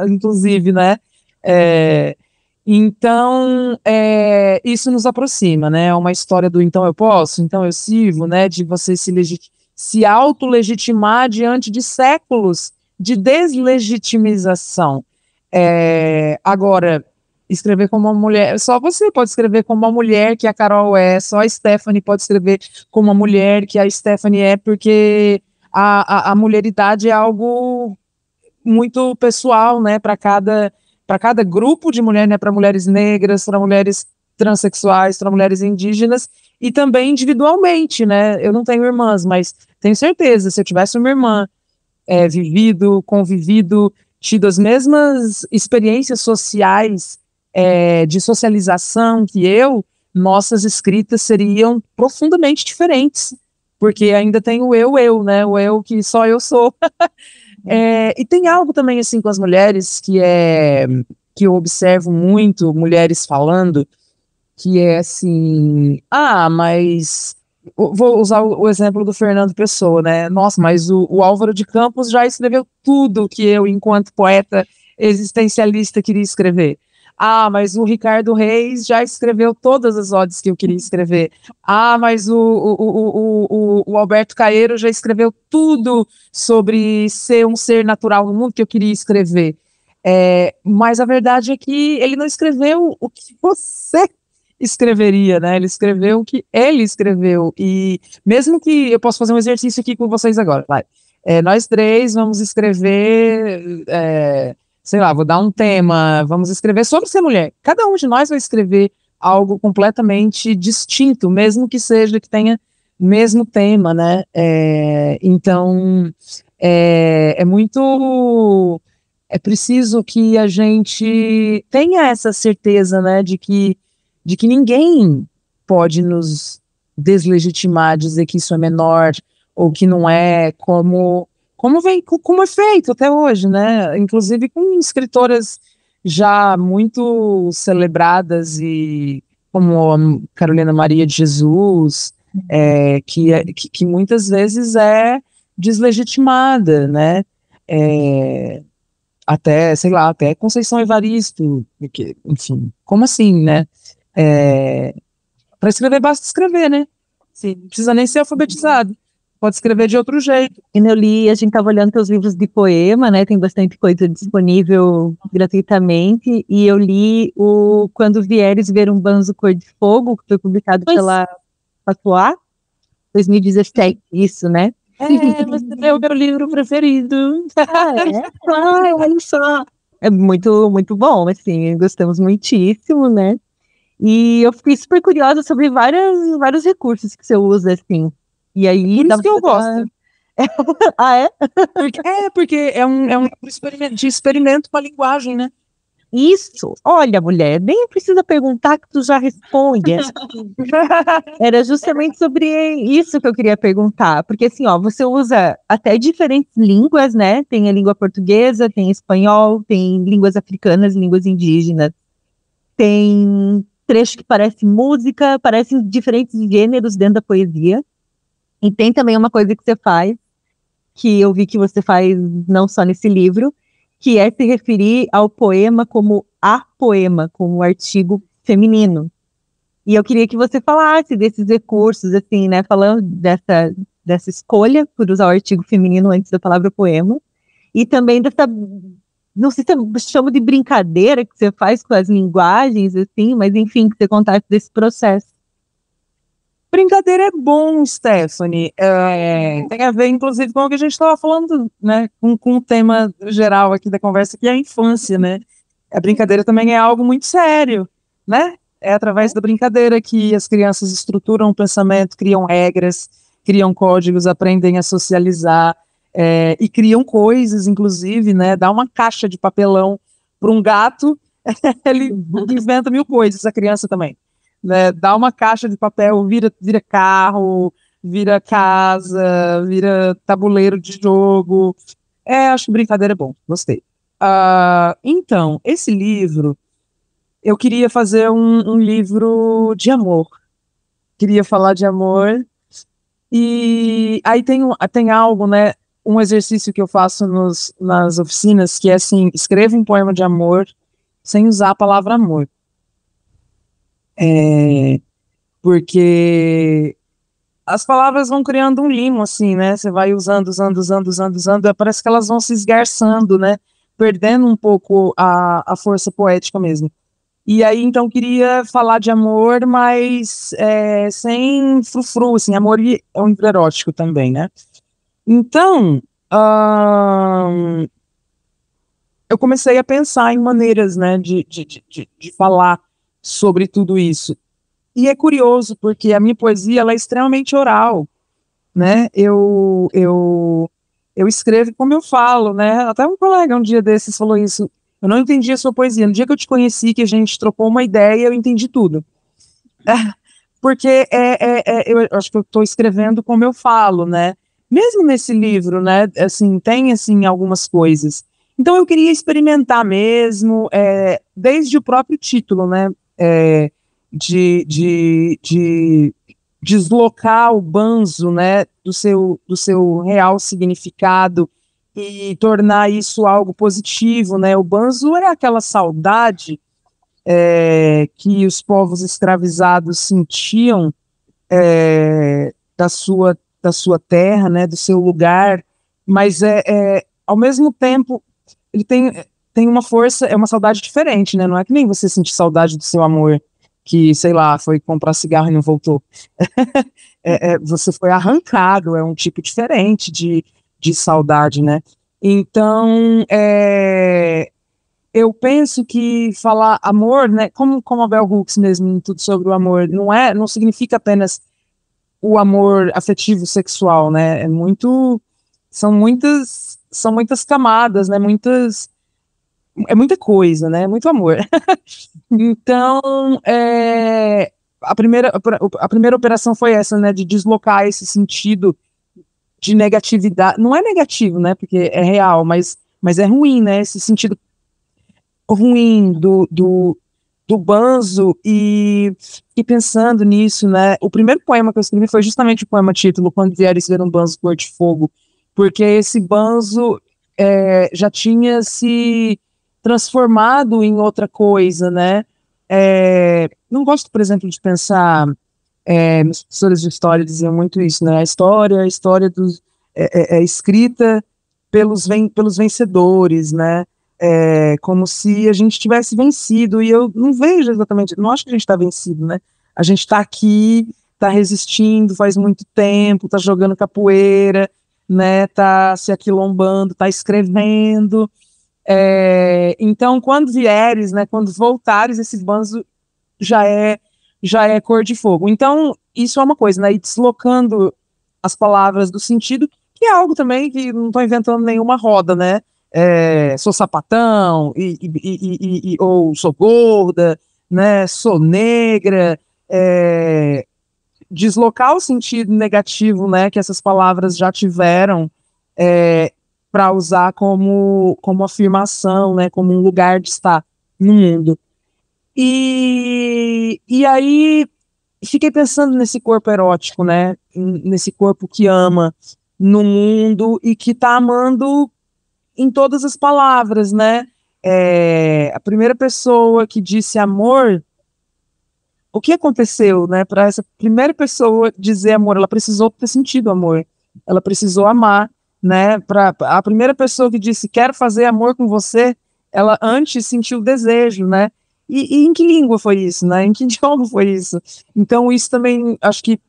inclusive, né? É, então, é, isso nos aproxima, né? É uma história do então eu posso, então eu sirvo, né? De você se, se auto-legitimar diante de séculos de deslegitimização. É, agora, escrever como uma mulher. Só você pode escrever como uma mulher que a Carol é, só a Stephanie pode escrever como uma mulher que a Stephanie é, porque a, a, a mulheridade é algo muito pessoal, né, para cada para cada grupo de mulher, né, para mulheres negras, para mulheres transexuais, para mulheres indígenas e também individualmente, né? Eu não tenho irmãs, mas tenho certeza, se eu tivesse uma irmã é, vivido, convivido, tido as mesmas experiências sociais Uhum. é, de socialização que eu, nossas escritas seriam profundamente diferentes, porque ainda tem o eu, eu, né? O eu que só eu sou. *laughs* é, e tem algo também assim com as mulheres que é que eu observo muito mulheres falando que é assim, ah, mas vou usar o, exemplo do Fernando Pessoa, né? Nossa, mas o, o Álvaro de Campos já escreveu tudo que eu, enquanto poeta existencialista, queria escrever. Ah, mas o Ricardo Reis já escreveu todas as odds que eu queria escrever. Ah, mas o, o, o, o, Alberto Caeiro já escreveu tudo sobre ser um ser natural no mundo que eu queria escrever. É, mas a verdade é que ele não escreveu o que *laughs* você escreveria, né? Ele escreveu o que ele escreveu. E mesmo que eu possa fazer um exercício aqui com vocês agora, vai. É, nós três vamos escrever é, sei lá, vou dar um tema, vamos escrever sobre ser mulher. Cada um de nós vai escrever algo completamente distinto, mesmo que seja que tenha mesmo tema, né? É, então é, é muito é preciso que a gente tenha essa certeza, né, de que de que ninguém pode nos deslegitimar, dizer que isso é menor ou que não é, como como vem, como é feito até hoje, né? Inclusive com escritoras já muito celebradas e como Carolina Maria de Jesus, uhum. é, que, é, que, que, muitas vezes é deslegitimada, né? É, até, sei lá, até Conceição Evaristo, que enfim, como assim, né? É, Para escrever basta escrever, né? Sim, não precisa nem ser alfabetizado pode escrever de outro jeito. E eu li, a gente estava olhando teus livros de poema, né? Tem bastante coisa disponível gratuitamente. E eu li o Quando Vieres Ver um Banzo Cor de Fogo, que foi publicado pois. pela Patuá, 2017, isso, né? É, você é o meu livro preferido. Ah, é? ah, olha só. É muito, muito bom, assim, gostamos muitíssimo, né? E eu fiquei super curiosa sobre várias, vários recursos que você usa, assim, e aí. Por isso que eu gosto. *laughs* ah, é? *laughs* Porque, é, porque é um, é um tipo experimento, de experimento com a linguagem, né? Isso, olha, mulher, nem precisa perguntar que tu já responde. *laughs* Era justamente sobre isso que eu queria perguntar, porque assim, ó, você usa até diferentes línguas, né? Tem a língua portuguesa, tem espanhol, tem línguas africanas, línguas indígenas, tem trecho que parece música, parecem diferentes gêneros dentro da poesia. E tem também uma coisa que você faz, que eu vi que você faz não só nesse livro, que é se referir ao poema como a poema, como artigo feminino. E eu queria que você falasse desses recursos, assim, né, falando dessa, dessa escolha por usar o artigo feminino antes da palavra poema, e também dessa, não sei se eu chamo de brincadeira que você faz com as linguagens, assim, mas enfim, que você contasse desse processo. Brincadeira é bom, Stephanie. É, tem a ver, inclusive, com o que a gente estava falando, né? Com, com o tema geral aqui da conversa, que é a infância, né? A brincadeira também é algo muito sério, né? É através da brincadeira que as crianças estruturam o pensamento, criam regras, criam códigos, aprendem a socializar é, e criam coisas, inclusive, né? Dá uma caixa de papelão para um gato, *laughs* ele inventa mil coisas, a criança também né? Dá uma caixa de papel, vira, vira carro, vira casa, vira tabuleiro de jogo. É, acho que brincadeira é bom, gostei. Uh, então, esse livro, eu queria fazer um, um livro de amor. Queria falar de amor. E aí tem, tem algo, né? Um exercício que eu faço nos, nas oficinas, que é assim: escreva um poema de amor sem usar a palavra amor. É, porque as palavras vão criando um limo, assim, né? Você vai usando, usando, usando, usando, usando, parece que elas vão se esgarçando, né? Perdendo um pouco a, a força poética mesmo. E aí, então, queria falar de amor, mas é, sem frufru, assim, amor é um e erótico também, né? Então, hum, eu comecei a pensar em maneiras, né, de, de, de, de falar sobre tudo isso. E é curioso, porque a minha poesia ela é extremamente oral, né? Eu, eu, eu escrevo como eu falo, né? Até um colega um dia desses falou isso. Eu não entendi a sua poesia. No dia que eu te conheci, que a gente trocou uma ideia, eu entendi tudo. *laughs* porque é, é, é, eu acho que eu estou escrevendo como eu falo, né? Mesmo nesse livro, né? Assim, tem assim algumas coisas. Então eu queria experimentar mesmo, é, desde o próprio título, né? é, de, de, de deslocar o banzo né, do, seu, do seu real significado e tornar isso algo positivo. Né? O banzo é aquela saudade é, que os povos escravizados sentiam é, da, sua, da sua terra, né, do seu lugar, mas é, é ao mesmo tempo ele tem tem uma força, é uma saudade diferente, né? Não é que nem você sentir saudade do seu amor, que, sei lá, foi comprar cigarro e não voltou. *laughs* é, é, você foi arrancado, é um tipo diferente de, de saudade, né? Então, é, eu penso que falar amor, né, como, como a Bell Hooks mesmo, tudo sobre o amor, não é, não significa apenas o amor afetivo sexual, né? É muito são muitas são muitas camadas, né? Muitas é muita coisa, né? Muito amor. *laughs* então, é, a, primeira, a primeira operação foi essa, né? De deslocar esse sentido de negatividade. Não é negativo, né? Porque é real, mas, mas é ruim, né? Esse sentido ruim do, do, do banzo e, e pensando nisso, né? O primeiro poema que eu escrevi foi justamente o poema título, Quando Vieres Ver um Banzo Cor de Fogo, porque esse banzo é, já tinha se transformado em outra coisa, né? É, não gosto, por exemplo, de pensar. É, meus professores de história diziam muito isso, né? A história, a história dos, é, é, é escrita pelos, ven, pelos vencedores, né? É, como se a gente tivesse vencido. E eu não vejo exatamente, não acho que a gente está vencido, né? A gente está aqui, está resistindo faz muito tempo, está jogando capoeira, né? Está se aquilombando, está escrevendo. É, então, quando vieres, né, quando voltares, esse banzo já é já é cor de fogo. Então, isso é uma coisa, né? E deslocando as palavras do sentido, que é algo também que não estou inventando nenhuma roda, né? É, sou sapatão, e, e, e, ou sou gorda, né? Sou negra. É, deslocar o sentido negativo, né? Que essas palavras já tiveram é, para usar como, como afirmação, né, como um lugar de estar no mundo. E, e aí fiquei pensando nesse corpo erótico, né, nesse corpo que ama no mundo e que está amando em todas as palavras, né? É, a primeira pessoa que disse amor, o que aconteceu, né? Para essa primeira pessoa dizer amor, ela precisou ter sentido amor, ela precisou amar né? Pra, a primeira pessoa que disse quero fazer amor com você, ela antes sentiu desejo, né? E, e, em que língua foi isso, né? *laughs* Em que idioma foi isso? Então isso também, acho que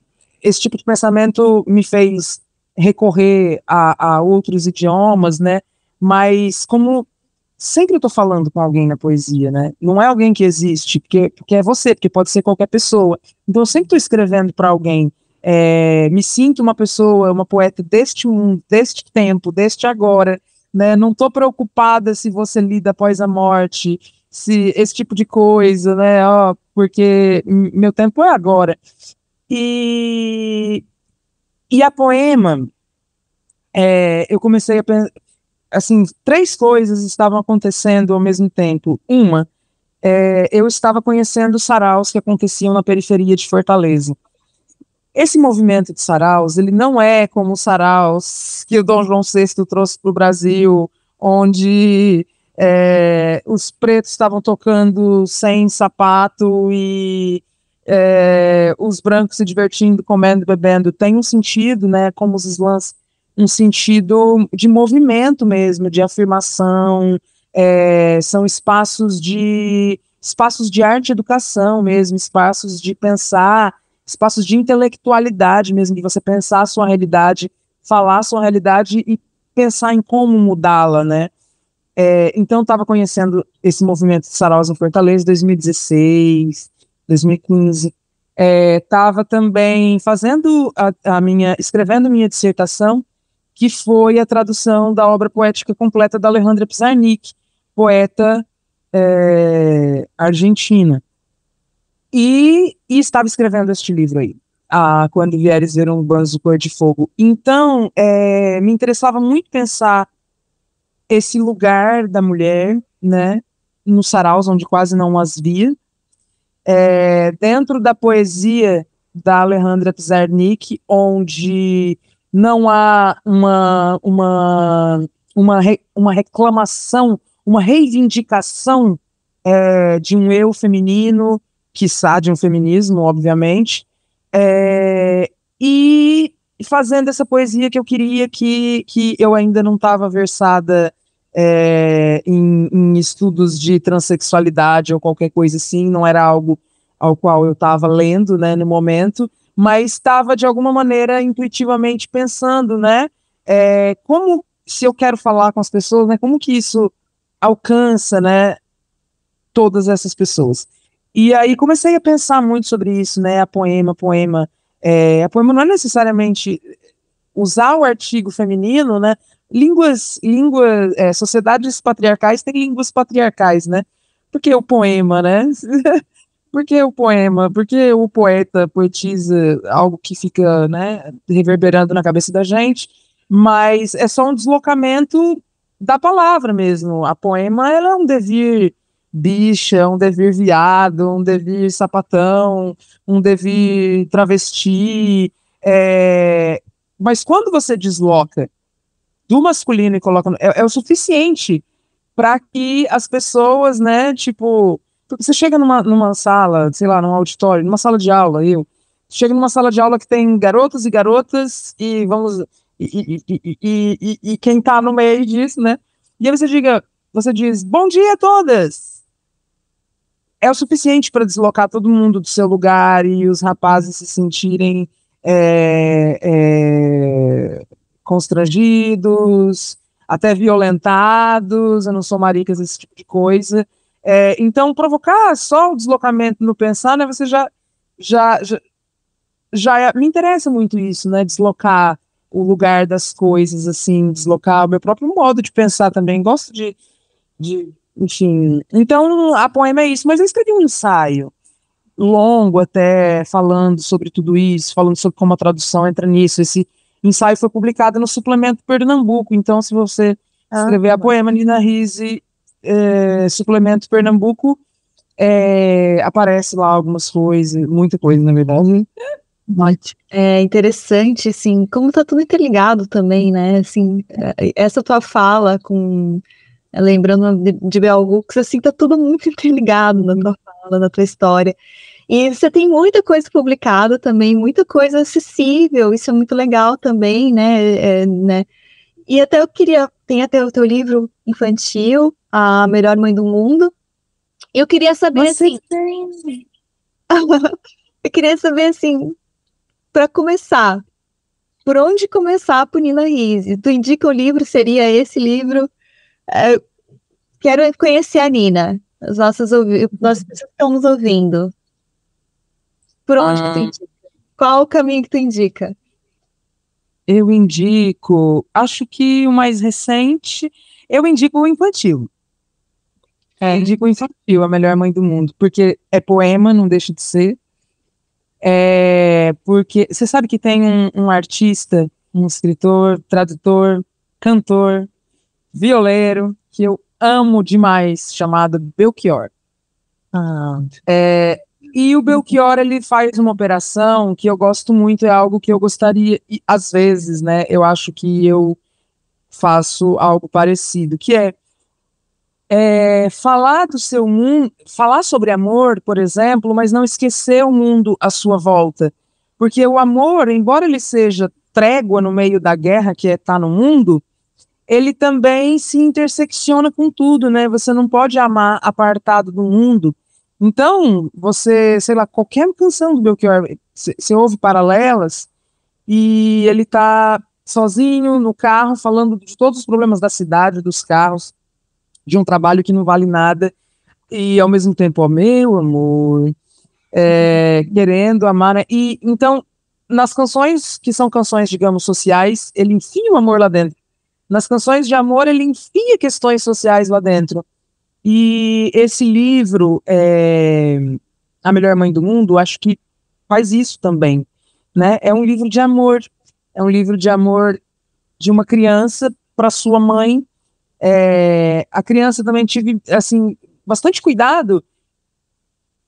esse tipo de pensamento me fez recorrer a, a outros idiomas, né? Mas como sempre estou falando com alguém na poesia, né? Não é alguém que existe, porque, porque é você, porque pode ser qualquer pessoa. Então eu sempre estou escrevendo para alguém é, me sinto uma pessoa, uma poeta deste mundo deste tempo, deste agora, né? Não estou preocupada se você lida após a morte, se esse tipo de coisa, né? porque meu tempo é agora. E e a poema, é, eu comecei a assim, três coisas estavam acontecendo ao mesmo tempo. Uma, é, eu estava conhecendo saraus que aconteciam na periferia de Fortaleza. Esse movimento de saraus, ele não é como os saraus que o Dom João VI trouxe para o Brasil, onde é, os pretos estavam tocando sem sapato e é, os brancos se divertindo, comendo, bebendo. Tem um sentido, né, como os slams, um sentido de movimento mesmo, de afirmação, é, são espaços de espaços de arte e educação mesmo, espaços de pensar espaços de intelectualidade mesmo, de você pensar a sua realidade, falar a sua realidade e pensar em como mudá-la, né? É, então, estava conhecendo esse movimento de Saraus em Fortaleza, 2016, 2015. Estava é, também fazendo a, a, minha, escrevendo minha dissertação, que foi a tradução da obra poética completa da Alejandra Pizarnik, poeta é, argentina. E, e estava escrevendo este livro aí, ah, Quando Vieres Ver um Banzo Cor de Fogo. Então, é, me interessava muito pensar esse lugar da mulher, né, nos saraus, onde quase não as via, é, dentro da poesia da Alejandra Pizarnik, onde não há uma, uma, uma, re, uma reclamação, uma reivindicação é, de um eu feminino, quiçá de um feminismo, obviamente, é, e fazendo essa poesia que eu queria, que, que eu ainda não estava versada é, em, em, estudos de transexualidade ou qualquer coisa assim, não era algo ao qual eu estava lendo né, no momento, mas estava de alguma maneira intuitivamente pensando, né? É, como se eu quero falar com as pessoas, né? Como que isso alcança, né? Todas essas pessoas. E aí comecei a pensar muito sobre isso, né? A poema, poema. É, a poema não é necessariamente usar o artigo feminino, né? Línguas, línguas, é, sociedades patriarcais têm línguas patriarcais, né? Por que o poema, né? *laughs* Por que o poema? Por que o poeta poetiza algo que fica, né, reverberando na cabeça da gente? Mas é só um deslocamento da palavra mesmo. A poema ela é um devir bicha, é um devir viado, um devir sapatão, um devir travesti. É... Mas quando você desloca do masculino e coloca. No... É, é o suficiente para que as pessoas, né, tipo. Você chega numa, numa sala, sei lá, num auditório, numa sala de aula, eu. Chega numa sala de aula que tem garotos e garotas, e vamos. E, e, e, e, e quem tá no meio disso, né? E aí você diga, você diz, bom dia a todas! é o suficiente para deslocar todo mundo do seu lugar e os rapazes se sentirem é, é, constrangidos, até violentados, eu não sou maricas, esse tipo de coisa. É, então, provocar só o deslocamento no pensar, né, você já, já, já, já é, me interessa muito isso, né, deslocar o lugar das coisas, assim, deslocar o meu próprio modo de pensar também, gosto de, de enfim, então a poema é isso, mas eu escrevi um ensaio longo até falando sobre tudo isso, falando sobre como a tradução entra nisso. Esse ensaio foi publicado no suplemento Pernambuco, então se você ah, escrever tá a poema Nina Rise, é, suplemento Pernambuco, é, aparece lá algumas coisas, muita coisa na verdade. É interessante, assim, como tá tudo interligado também, né? Assim, é, essa tua fala com é, lembrando de, de Belgux, assim, tá tudo muito *laughs* interligado na tua uhum. fala, na tua história. E você tem muita coisa publicada também, muita coisa acessível, isso é muito legal também, né? É, né? E até eu queria, tem até o teu livro infantil, A Melhor Mãe do Mundo. Eu queria saber você assim. Tem... *laughs* eu queria saber assim, para começar, por onde começar a Punina Rise? Tu indica o livro, seria esse livro? quero conhecer a Nina, os nossos nós estamos ouvindo. Por onde ah. tu indica? Qual o caminho que tu indica? Eu indico, acho que o mais recente, eu indico o infantil. É. Indico o infantil, a melhor mãe do mundo, porque é poema, não deixa de ser. É porque você sabe que tem um, um artista, um escritor, tradutor, cantor, violeiro que eu amo demais, chamado Belchior. Ah. É, e o Belchior ele faz uma operação que eu gosto muito, é algo que eu gostaria, e às vezes, né, eu acho que eu faço algo parecido, que é, é falar do seu mundo, falar sobre amor, por exemplo, mas não esquecer o mundo à sua volta. Porque o amor, embora ele seja trégua no meio da guerra que está é no mundo, ele também se intersecciona com tudo, né? Você não pode amar apartado do mundo. Então, você, sei lá, qualquer canção do Belchior, você ouve paralelas e ele tá sozinho no carro falando de todos os problemas da cidade, dos carros, de um trabalho que não vale nada e ao mesmo tempo, ó, meu amor, é, querendo amar, né? E então, nas canções que são canções, digamos, sociais, ele enfia o amor lá dentro. Nas canções de amor, ele enfia questões sociais lá dentro. E esse livro, é, A Melhor Mãe do Mundo, acho que faz isso também. Né? É um livro de amor. É um livro de amor de uma criança para sua mãe. É, a criança também tive, assim, bastante cuidado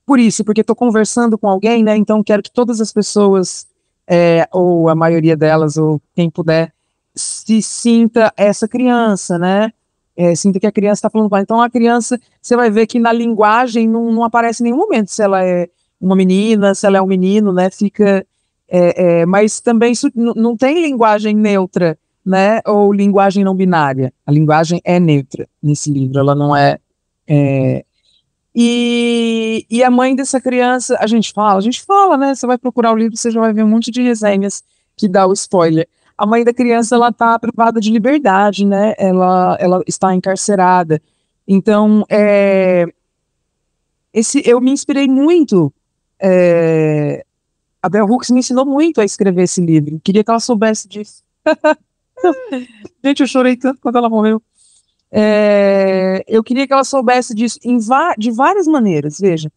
por isso, porque estou conversando com alguém, né? Então quero que todas as pessoas, é, ou a maioria delas, ou quem puder, se sinta essa criança, né? É, sinta que a criança está falando com ela. Então, a criança, você vai ver que na linguagem não, não aparece em nenhum momento se ela é uma menina, se ela é um menino, né? Fica. É, é, mas também não tem linguagem neutra, né? Ou linguagem não binária. A linguagem é neutra nesse livro, ela não é. é e, e a mãe dessa criança, a gente fala, a gente fala, né? Você vai procurar o livro, você já vai ver um monte de resenhas que dá o spoiler a mãe da criança ela está privada de liberdade, né? Ela, ela está encarcerada. Então, é, esse, eu me inspirei muito. É, a Bell Hooks me ensinou muito a escrever esse livro. Queria que ela soubesse disso. *laughs* Gente, eu chorei tanto quando ela morreu. É, eu queria que ela soubesse disso de várias maneiras. Veja,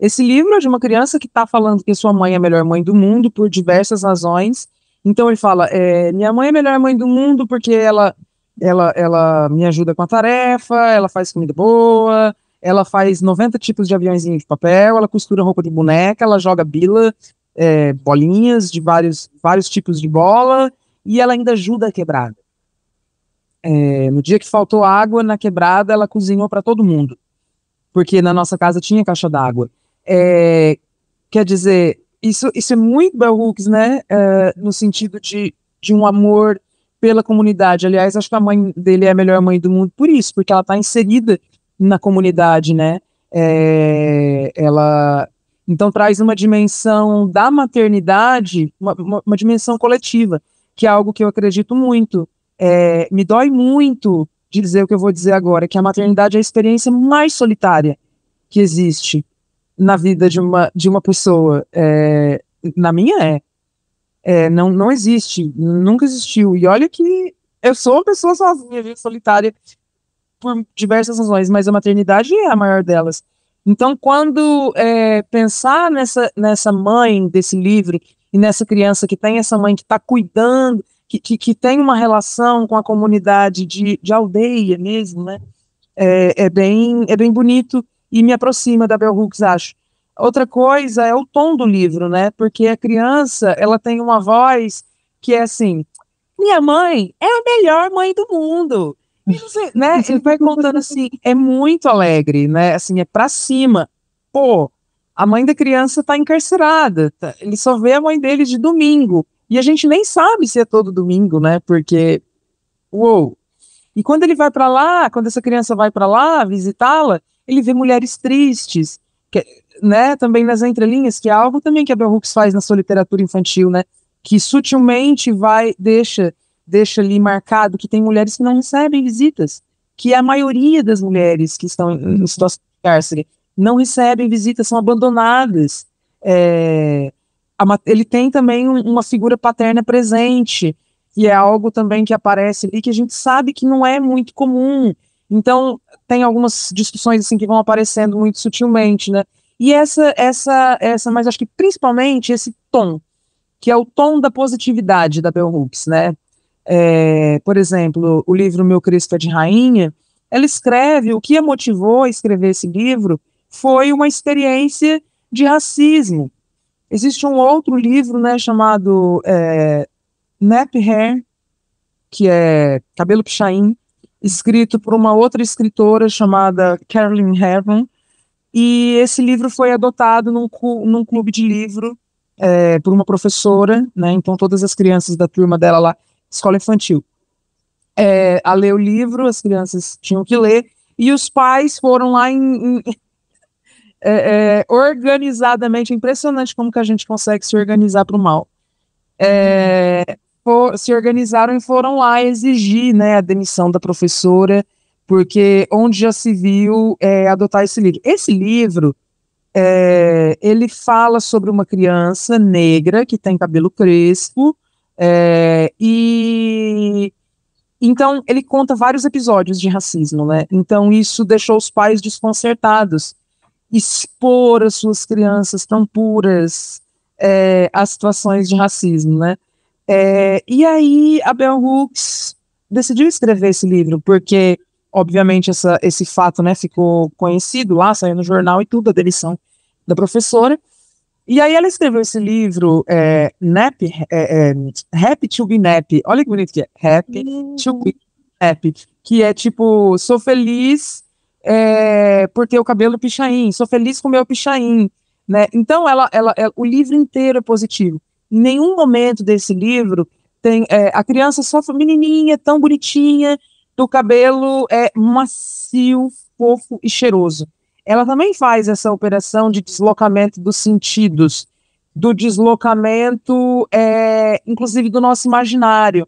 esse livro é de uma criança que está falando que sua mãe é a melhor mãe do mundo por diversas razões então ele fala: é, minha mãe é a melhor mãe do mundo porque ela, ela, ela me ajuda com a tarefa, ela faz comida boa, ela faz 90 tipos de aviãozinho de papel, ela costura roupa de boneca, ela joga bila, é, bolinhas de vários, vários tipos de bola e ela ainda ajuda a quebrada. É, no dia que faltou água na quebrada, ela cozinhou para todo mundo, porque na nossa casa tinha caixa d'água. É, quer dizer, isso, isso é muito Bell Hooks, né? É, no sentido de, de um amor pela comunidade. Aliás, acho que a mãe dele é a melhor mãe do mundo por isso, porque ela está inserida na comunidade, né? É, ela então traz uma dimensão da maternidade, uma, uma, uma, dimensão coletiva, que é algo que eu acredito muito. É, me dói muito dizer o que eu vou dizer agora, que a maternidade é a experiência mais solitária que existe na vida de uma, de uma pessoa. É, na minha é. é. não, não existe, nunca existiu. E olha que eu sou uma pessoa sozinha, viu, solitária, por diversas razões, mas a maternidade é a maior delas. Então, quando é, pensar nessa, nessa mãe desse livro e nessa criança que tem essa mãe que está cuidando, que, que, que, tem uma relação com a comunidade de, de aldeia mesmo, né? É, é, bem, é bem bonito e me aproxima da Bell Hooks, acho. Outra coisa é o tom do livro, né? Porque a criança, ela tem uma voz que é assim: minha mãe é a melhor mãe do mundo. Sei, *laughs* né? Ele vai contando assim, é muito alegre, né? Assim, é pra cima. Pô, a mãe da criança tá encarcerada, tá? ele só vê a mãe dele de domingo. E a gente nem sabe se é todo domingo, né? Porque, uou. E quando ele vai para lá, quando essa criança vai para lá visitá-la, ele vê mulheres tristes, que, né, também nas entrelinhas, que é algo também que a Bell Hooks faz na sua literatura infantil, né, que sutilmente vai, deixa, deixa ali marcado que tem mulheres que não recebem visitas, que a maioria das mulheres que estão em, situação de cárcere não recebem visitas, são abandonadas. É, a, ele tem também uma figura paterna presente, e é algo também que aparece ali que a gente sabe que não é muito comum. Então, tem algumas discussões assim que vão aparecendo muito sutilmente, né? E essa, essa, essa, mas acho que principalmente esse tom, que é o tom da positividade da Bell Hooks, né? É, por exemplo, o livro Meu Cristo é de Rainha, ela escreve, o que a motivou a escrever esse livro foi uma experiência de racismo. Existe um outro livro, né, chamado é, Nap Hair, que é Cabelo Pichain, escrito por uma outra escritora chamada Carolyn Herron. E esse livro foi adotado num, num clube de livro é, por uma professora, né? Então todas as crianças da turma dela lá, escola infantil, é, a ler o livro, as crianças tinham que ler e os pais foram lá em, em é, é organizadamente, é impressionante como que a gente consegue se organizar para o mal. É, for, se organizaram e foram lá exigir né, a demissão da professora, porque onde já se viu é, adotar esse livro. Esse livro, é, ele fala sobre uma criança negra que tem cabelo crespo, é, e então ele conta vários episódios de racismo, né? Então isso deixou os pais desconcertados. Expor as suas crianças tão puras é, a situações de racismo, né? É, e aí a Bell Hooks decidiu escrever esse livro, porque, obviamente, essa, esse fato né, ficou conhecido lá, saiu no jornal e tudo, a demissão da professora. E aí ela escreveu esse livro, é, Nap, é, é, Happy to be Nap. Olha que bonito que é. Happy to be Nap. Que é tipo, sou feliz é, por ter o cabelo pichain, sou feliz com o meu pichain. Né? Então, ela, ela, ela, o livro inteiro é positivo. Em nenhum momento desse livro tem é, a criança só menininha, tão bonitinha, do cabelo é macio, fofo e cheiroso. Ela também faz essa operação de deslocamento dos sentidos, do deslocamento, é, inclusive do nosso imaginário.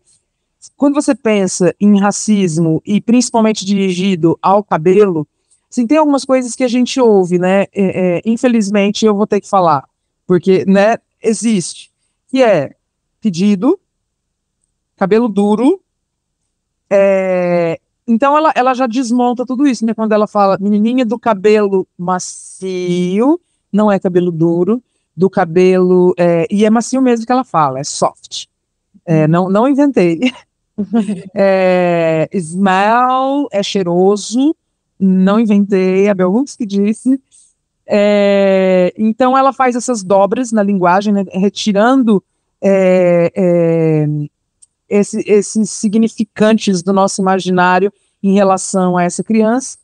Quando você pensa em racismo e principalmente dirigido ao cabelo, assim, tem algumas coisas que a gente ouve, né? É, é, infelizmente eu vou ter que falar, porque, né, existe que é pedido, cabelo duro. É... Então ela, ela já desmonta tudo isso, né? Quando ela fala menininha do cabelo macio, não é cabelo duro, do cabelo. É... E é macio mesmo que ela fala, é soft. É, não, não inventei. *laughs* é, smell é cheiroso, não inventei, a é Bel que disse. É, então ela faz essas dobras na linguagem, né, retirando é, é, esse, esses significantes do nosso imaginário em relação a essa criança.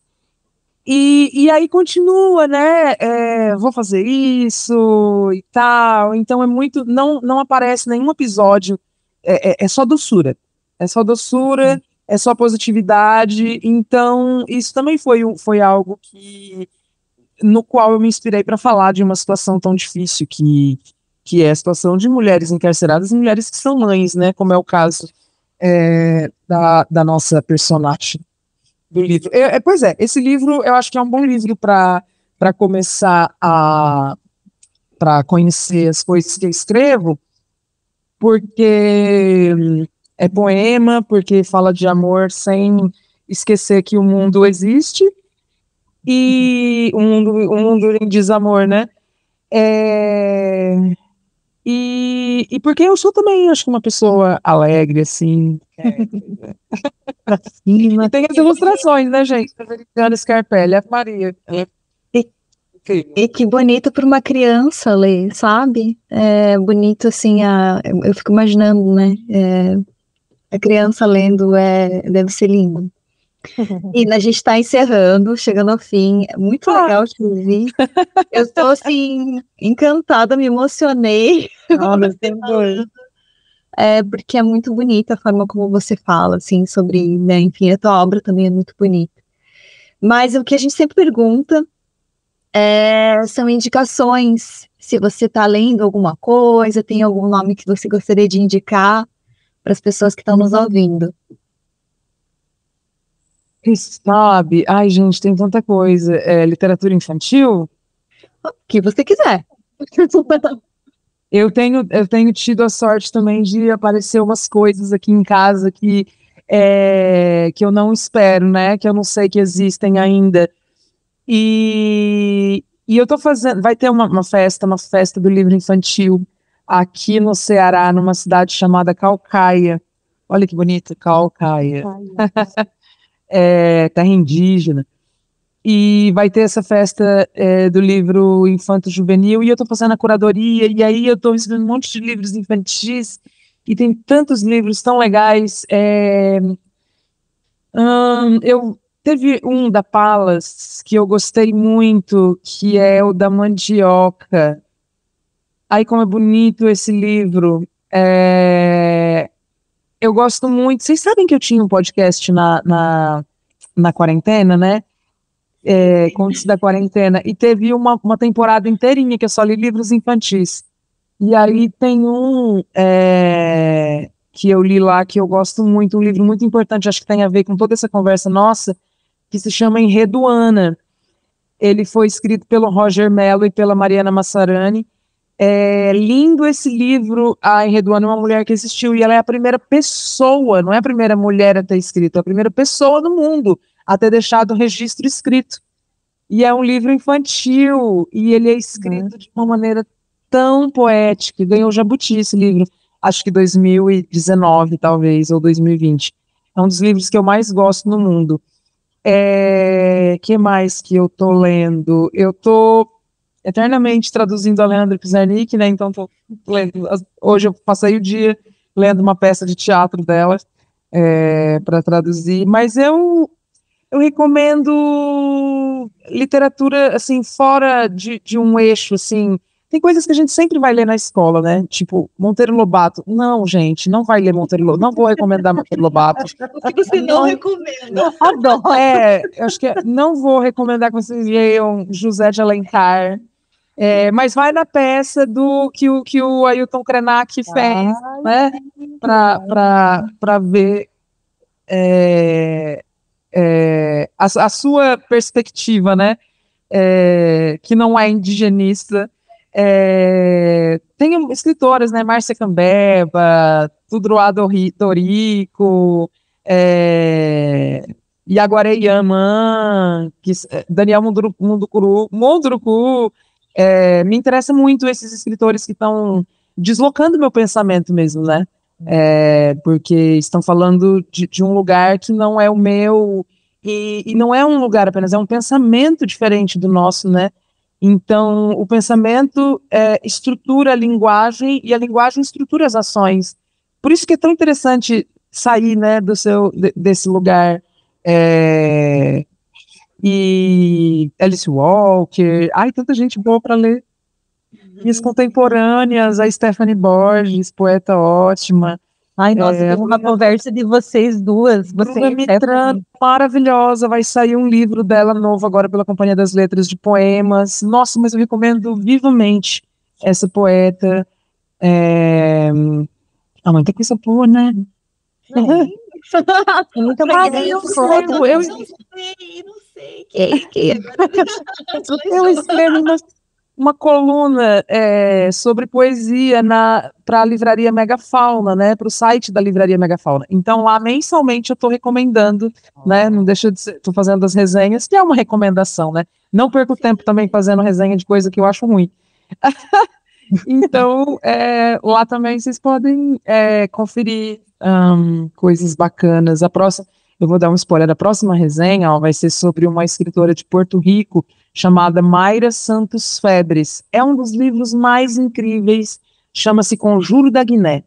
E, e aí continua, né? É, vou fazer isso e tal. Então é muito. Não, não aparece nenhum episódio. É, é, é só doçura. É só doçura, hum. é só positividade. Então, isso também foi, foi algo que no qual eu me inspirei para falar de uma situação tão difícil que, que é a situação de mulheres encarceradas e mulheres que são mães, né? Como é o caso é, da, da nossa personagem do livro. Eu, é, pois é, esse livro eu acho que é um bom livro para começar a para conhecer as coisas que eu escrevo, porque é poema, porque fala de amor sem esquecer que o mundo existe e um mundo, um mundo em desamor, né? É, e, e porque eu sou também, acho que uma pessoa alegre, assim. cima. tem as ilustrações, né, gente? Ana Scarpelli, a Maria. E que bonito para uma criança ler, sabe? É bonito assim, a, eu fico imaginando, né? É, a criança lendo é, deve ser lindo. E a gente está encerrando, chegando ao fim. muito ah. legal te ouvir. Eu estou assim, encantada, me emocionei. Nossa, ah, *laughs* é porque é muito bonita a forma como você fala, assim, sobre, né, enfim, a tua obra também é muito bonita. Mas o que a gente sempre pergunta é, são indicações. Se você está lendo alguma coisa, tem algum nome que você gostaria de indicar para as pessoas que estão nos ouvindo. Sabe? Ai, gente, tem tanta coisa. É, literatura infantil? O que você quiser. eu tenho, eu tenho tido a sorte também de aparecer umas coisas aqui em casa que, é, que eu não espero, né? Que eu não sei que existem ainda. E, e eu tô fazendo. Vai ter uma, uma festa, uma festa do livro infantil aqui no Ceará, numa cidade chamada Calcaia. Olha que bonito, Calcaia. Calcaia é, terra indígena. E vai ter essa festa é, do livro Infanto Juvenil, e eu estou fazendo a curadoria, e aí eu estou recebendo um monte de livros infantis, e tem tantos livros tão legais. É, hum, eu teve um da Palas que eu gostei muito, que é o da mandioca. Ai, como é bonito esse livro. É, eu gosto muito. Vocês sabem que eu tinha um podcast na, na, na quarentena, né? É, Contos da Quarentena. E teve uma, uma temporada inteirinha que eu só li livros infantis. E aí tem um é, que eu li lá que eu gosto muito, um livro muito importante, acho que tem a ver com toda essa conversa nossa, que se chama Enredo Ana. Ele foi escrito pelo Roger Mello e pela Mariana Massarani é lindo esse livro. A Enredoana é uma mulher que existiu e ela é a primeira pessoa, não é a primeira mulher a ter escrito, é a primeira pessoa do mundo a ter deixado o registro escrito. E é um livro infantil e ele é escrito uhum. de uma maneira tão poética. Ganhou Jabuti esse livro, acho que 2019 talvez ou 2020. É um dos livros que eu mais gosto no mundo. É, que mais que eu tô lendo? Eu tô eternamente traduzindo a Leandro Pizarnik, né? Então, lendo, hoje eu passei o dia lendo uma peça de teatro dela é, para traduzir. Mas eu, eu recomendo literatura, assim, fora de, de um eixo, assim. Tem coisas que a gente sempre vai ler na escola, né? Tipo, Monteiro Lobato. Não, gente, não vai ler Monteiro Lobato. Não vou recomendar Monteiro Lobato. O *laughs* que você não, não recomenda. Adoro. É, eu acho que é, não vou recomendar que vocês leiam José de Alencar. É, mas vai na peça do que o, que o Ailton Krenak fez, ah, né? Para ver é, é, a, a, sua perspectiva, né? É, que não é indigenista. É, tem escritoras, né? Márcia Cambeba, Tudroá Dorico, é, Iaguaré Yaman, Daniel Mundurucu, Mundurucu é, me interessa muito esses escritores que estão deslocando meu pensamento mesmo, né? É, porque estão falando de, de, um lugar que não é o meu e, e, não é um lugar apenas, é um pensamento diferente do nosso, né? Então, o pensamento é, estrutura a linguagem e a linguagem estrutura as ações. Por isso que é tão interessante sair, né, do seu desse lugar é, e Alice Walker. Ai, tanta gente boa para ler. Minhas contemporâneas, a Stephanie Borges, poeta ótima. Ai, nossa, é, uma conversa de vocês duas. Você Bruna Mitran, maravilhosa, vai sair um livro dela novo agora pela Companhia das Letras de Poemas. Nossa, mas eu recomendo vivamente essa poeta. É... Ah, mas tem coisa boa, né? Não. É muito eu, eu, não sei, não é. É. eu escrevo *laughs* uma, uma coluna é, sobre poesia para a livraria Megafauna, né, para o site da livraria Megafauna. Então lá mensalmente eu estou recomendando, né, não deixa de estou fazendo as resenhas, que é uma recomendação, né. Não perco tempo também fazendo resenha de coisa que eu acho ruim. *laughs* então é, lá também vocês podem é, conferir um, coisas bacanas. A próxima eu vou dar um spoiler da próxima resenha, ó, vai ser sobre uma escritora de Porto Rico chamada Mayra Santos Febres. É um dos livros mais incríveis, chama-se Conjuro da Guiné.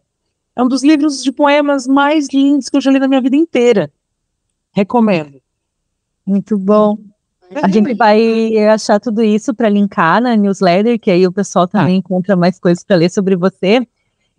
É um dos livros de poemas mais lindos que eu já li na minha vida inteira. Recomendo. Muito bom. A gente vai achar tudo isso para linkar na newsletter, que aí o pessoal tá. também ah. encontra mais coisas para ler sobre você.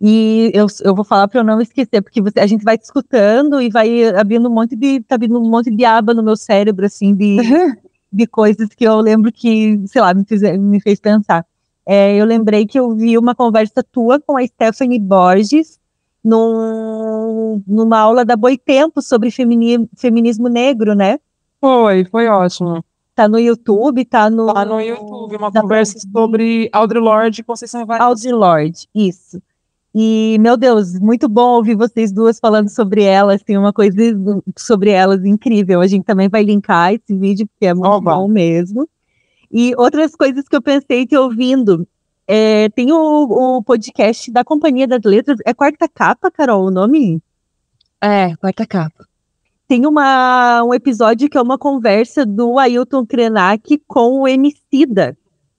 E eu, eu vou falar para eu não esquecer, porque você, a gente vai escutando e vai abrindo um monte de. tá abrindo um monte de aba no meu cérebro, assim, de, *laughs* de coisas que eu lembro que, sei lá, me, fiz, me fez pensar. É, eu lembrei que eu vi uma conversa tua com a Stephanie Borges num, numa aula da Boitempo sobre femini, feminismo negro, né? Foi, foi ótimo. Tá no YouTube, tá no. Tá no YouTube, uma conversa sobre Audre Lorde e Conceição Evaristo. Audre Lorde, isso. E, meu Deus, muito bom ouvir vocês duas falando sobre elas. Tem uma coisa sobre elas incrível. A gente também vai linkar esse vídeo, porque é muito Oba. bom mesmo. E outras coisas que eu pensei te ouvindo. É, tem o, o, podcast da Companhia das Letras. É Quarta Capa, Carol, o nome? É, Quarta Capa. Tem uma, um episódio que é uma conversa do Ailton Krenak com o Emicida.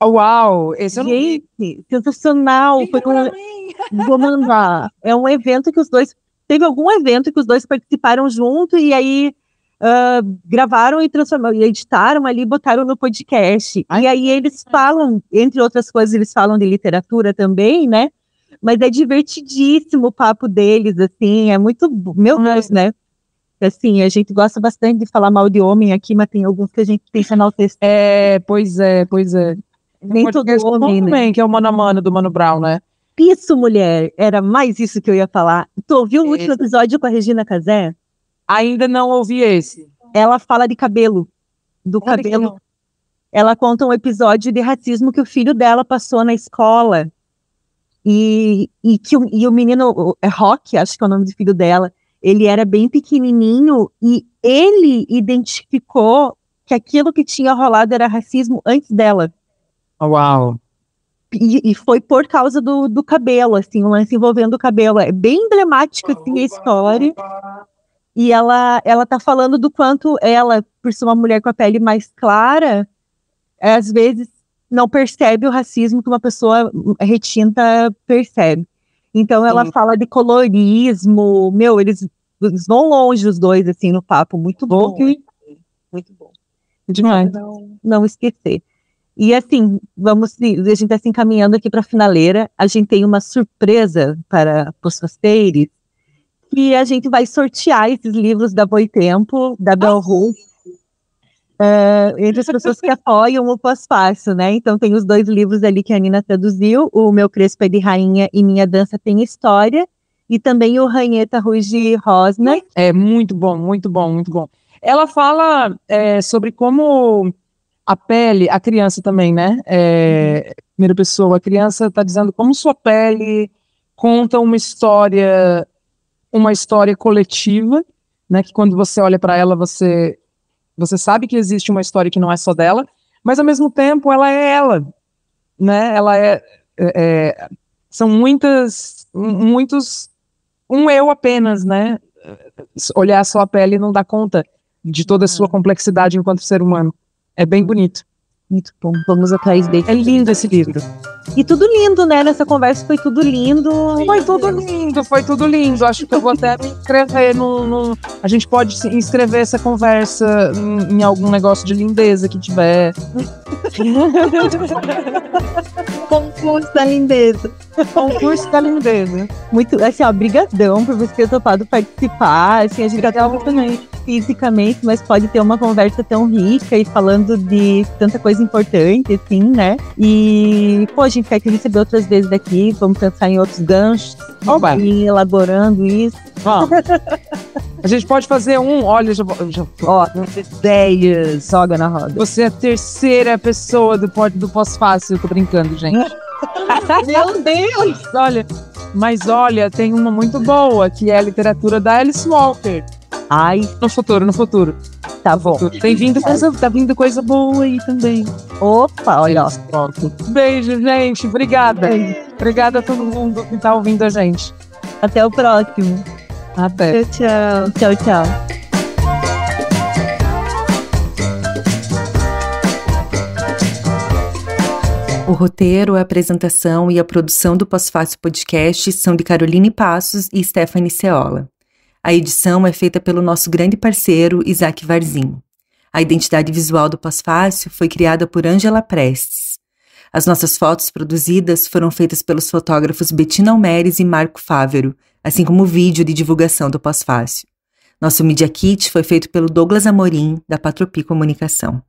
Uau! Esse eu Gente, vi. sensacional! Foi um... Vou mandar. *laughs* É um evento que os dois. Teve algum evento que os dois participaram junto e aí uh, gravaram e transformaram, e editaram ali, botaram no podcast. Ai. E aí eles falam, entre outras coisas, eles falam de literatura também, né? Mas é divertidíssimo o papo deles, assim, é muito. Meu Deus, Ai. né? assim, a gente gosta bastante de falar mal de homem aqui, mas tem alguns que a gente tem que enaltecer. É, pois é, pois é. É Nem todo homem, também, né? que é o Mano a Mano, do Mano Brown, né? Isso, mulher! Era mais isso que eu ia falar. Tu ouviu o último é. episódio com a Regina Casé? Ainda não ouvi esse. Ela fala de cabelo. Do cabelo. Ela conta um episódio de racismo que o filho dela passou na escola. E, e que o, e o menino, é Rock, acho que é o nome do filho dela, ele era bem pequenininho e ele identificou que aquilo que tinha rolado era racismo antes dela. Uau! E, e, foi por causa do, do cabelo, assim, o um lance envolvendo o cabelo. É bem emblemática, assim, a história. E ela, ela tá falando do quanto ela, por ser uma mulher com a pele mais clara, às vezes não percebe o racismo que uma pessoa retinta percebe. Então ela Sim. fala de colorismo, meu, eles, eles, vão longe os dois, assim, no papo, muito bom. bom que... Muito bom. Demais. Não, não esquecer. E assim, vamos, a gente está se encaminhando aqui para a finaleira. A gente tem uma surpresa para os fasteiros, que a gente vai sortear esses livros da Tempo, da Bel Hooks, uh, eh, entre as pessoas que apoiam o pós-fácil, né? Então tem os dois livros ali que a Nina traduziu, o Meu Crespo é de Rainha e Minha Dança Tem História, e também o Ranheta Ruiz de Rosner. É muito bom, muito bom, muito bom. Ela fala é, sobre como a pele, a criança também, né? É, uhum. primeira pessoa, a criança está dizendo como sua pele conta uma história, uma história coletiva, né? Que quando você olha para ela, você você sabe que existe uma história que não é só dela, mas ao mesmo tempo ela é ela, né? Ela é, é, é são muitas, muitos, um eu apenas, né? Olhar só a pele não dá conta de toda a sua uhum. complexidade enquanto ser humano é bem bonito muito bom, vamos atrás dele. É lindo esse livro. E tudo lindo, né? Nessa conversa foi tudo lindo. Foi tudo lindo, foi tudo lindo. Acho que eu vou até me inscrever no, no... A gente pode inscrever essa conversa em, em algum negócio de lindeza que tiver. *laughs* Concurso da lindeza. Concurso da lindeza. Muito, assim, ó, brigadão por você ter topado participar. Assim, a gente até fisicamente, mas pode ter uma conversa tão rica e falando de tanta coisa importante, sim, né? E, pô, a gente quer te receber outras vezes daqui, vamos pensar em outros ganchos, Oba. e elaborando isso. *laughs* a gente pode fazer um, olha, já, já ó, ideias, soga na roda. Você é a terceira pessoa do, do pós-fácil, tô brincando, gente. *laughs* Meu Deus! Olha, mas olha, tem uma muito boa, que é a literatura da Alice Walker. Ai. No futuro, no futuro. Tá bom. Tem tá vindo coisa, tá vindo coisa boa aí também. Opa, olha só. Pronto. Beijo, gente. Obrigada. Obrigada a todo mundo que tá ouvindo a gente. Até o próximo. Até. Tchau, tchau. Tchau, tchau. O roteiro, a apresentação e a produção do Pós-Fácil Podcast são de Caroline Passos e Stephanie Ceola. A edição é feita pelo nosso grande parceiro Isaac Varzim. A identidade visual do pós-fácil foi criada por Angela Prestes. As nossas fotos produzidas foram feitas pelos fotógrafos Bettina Almeres e Marco Fávero, assim como o vídeo de divulgação do pós-fácil. Nosso Media Kit foi feito pelo Douglas Amorim, da Patropi Comunicação.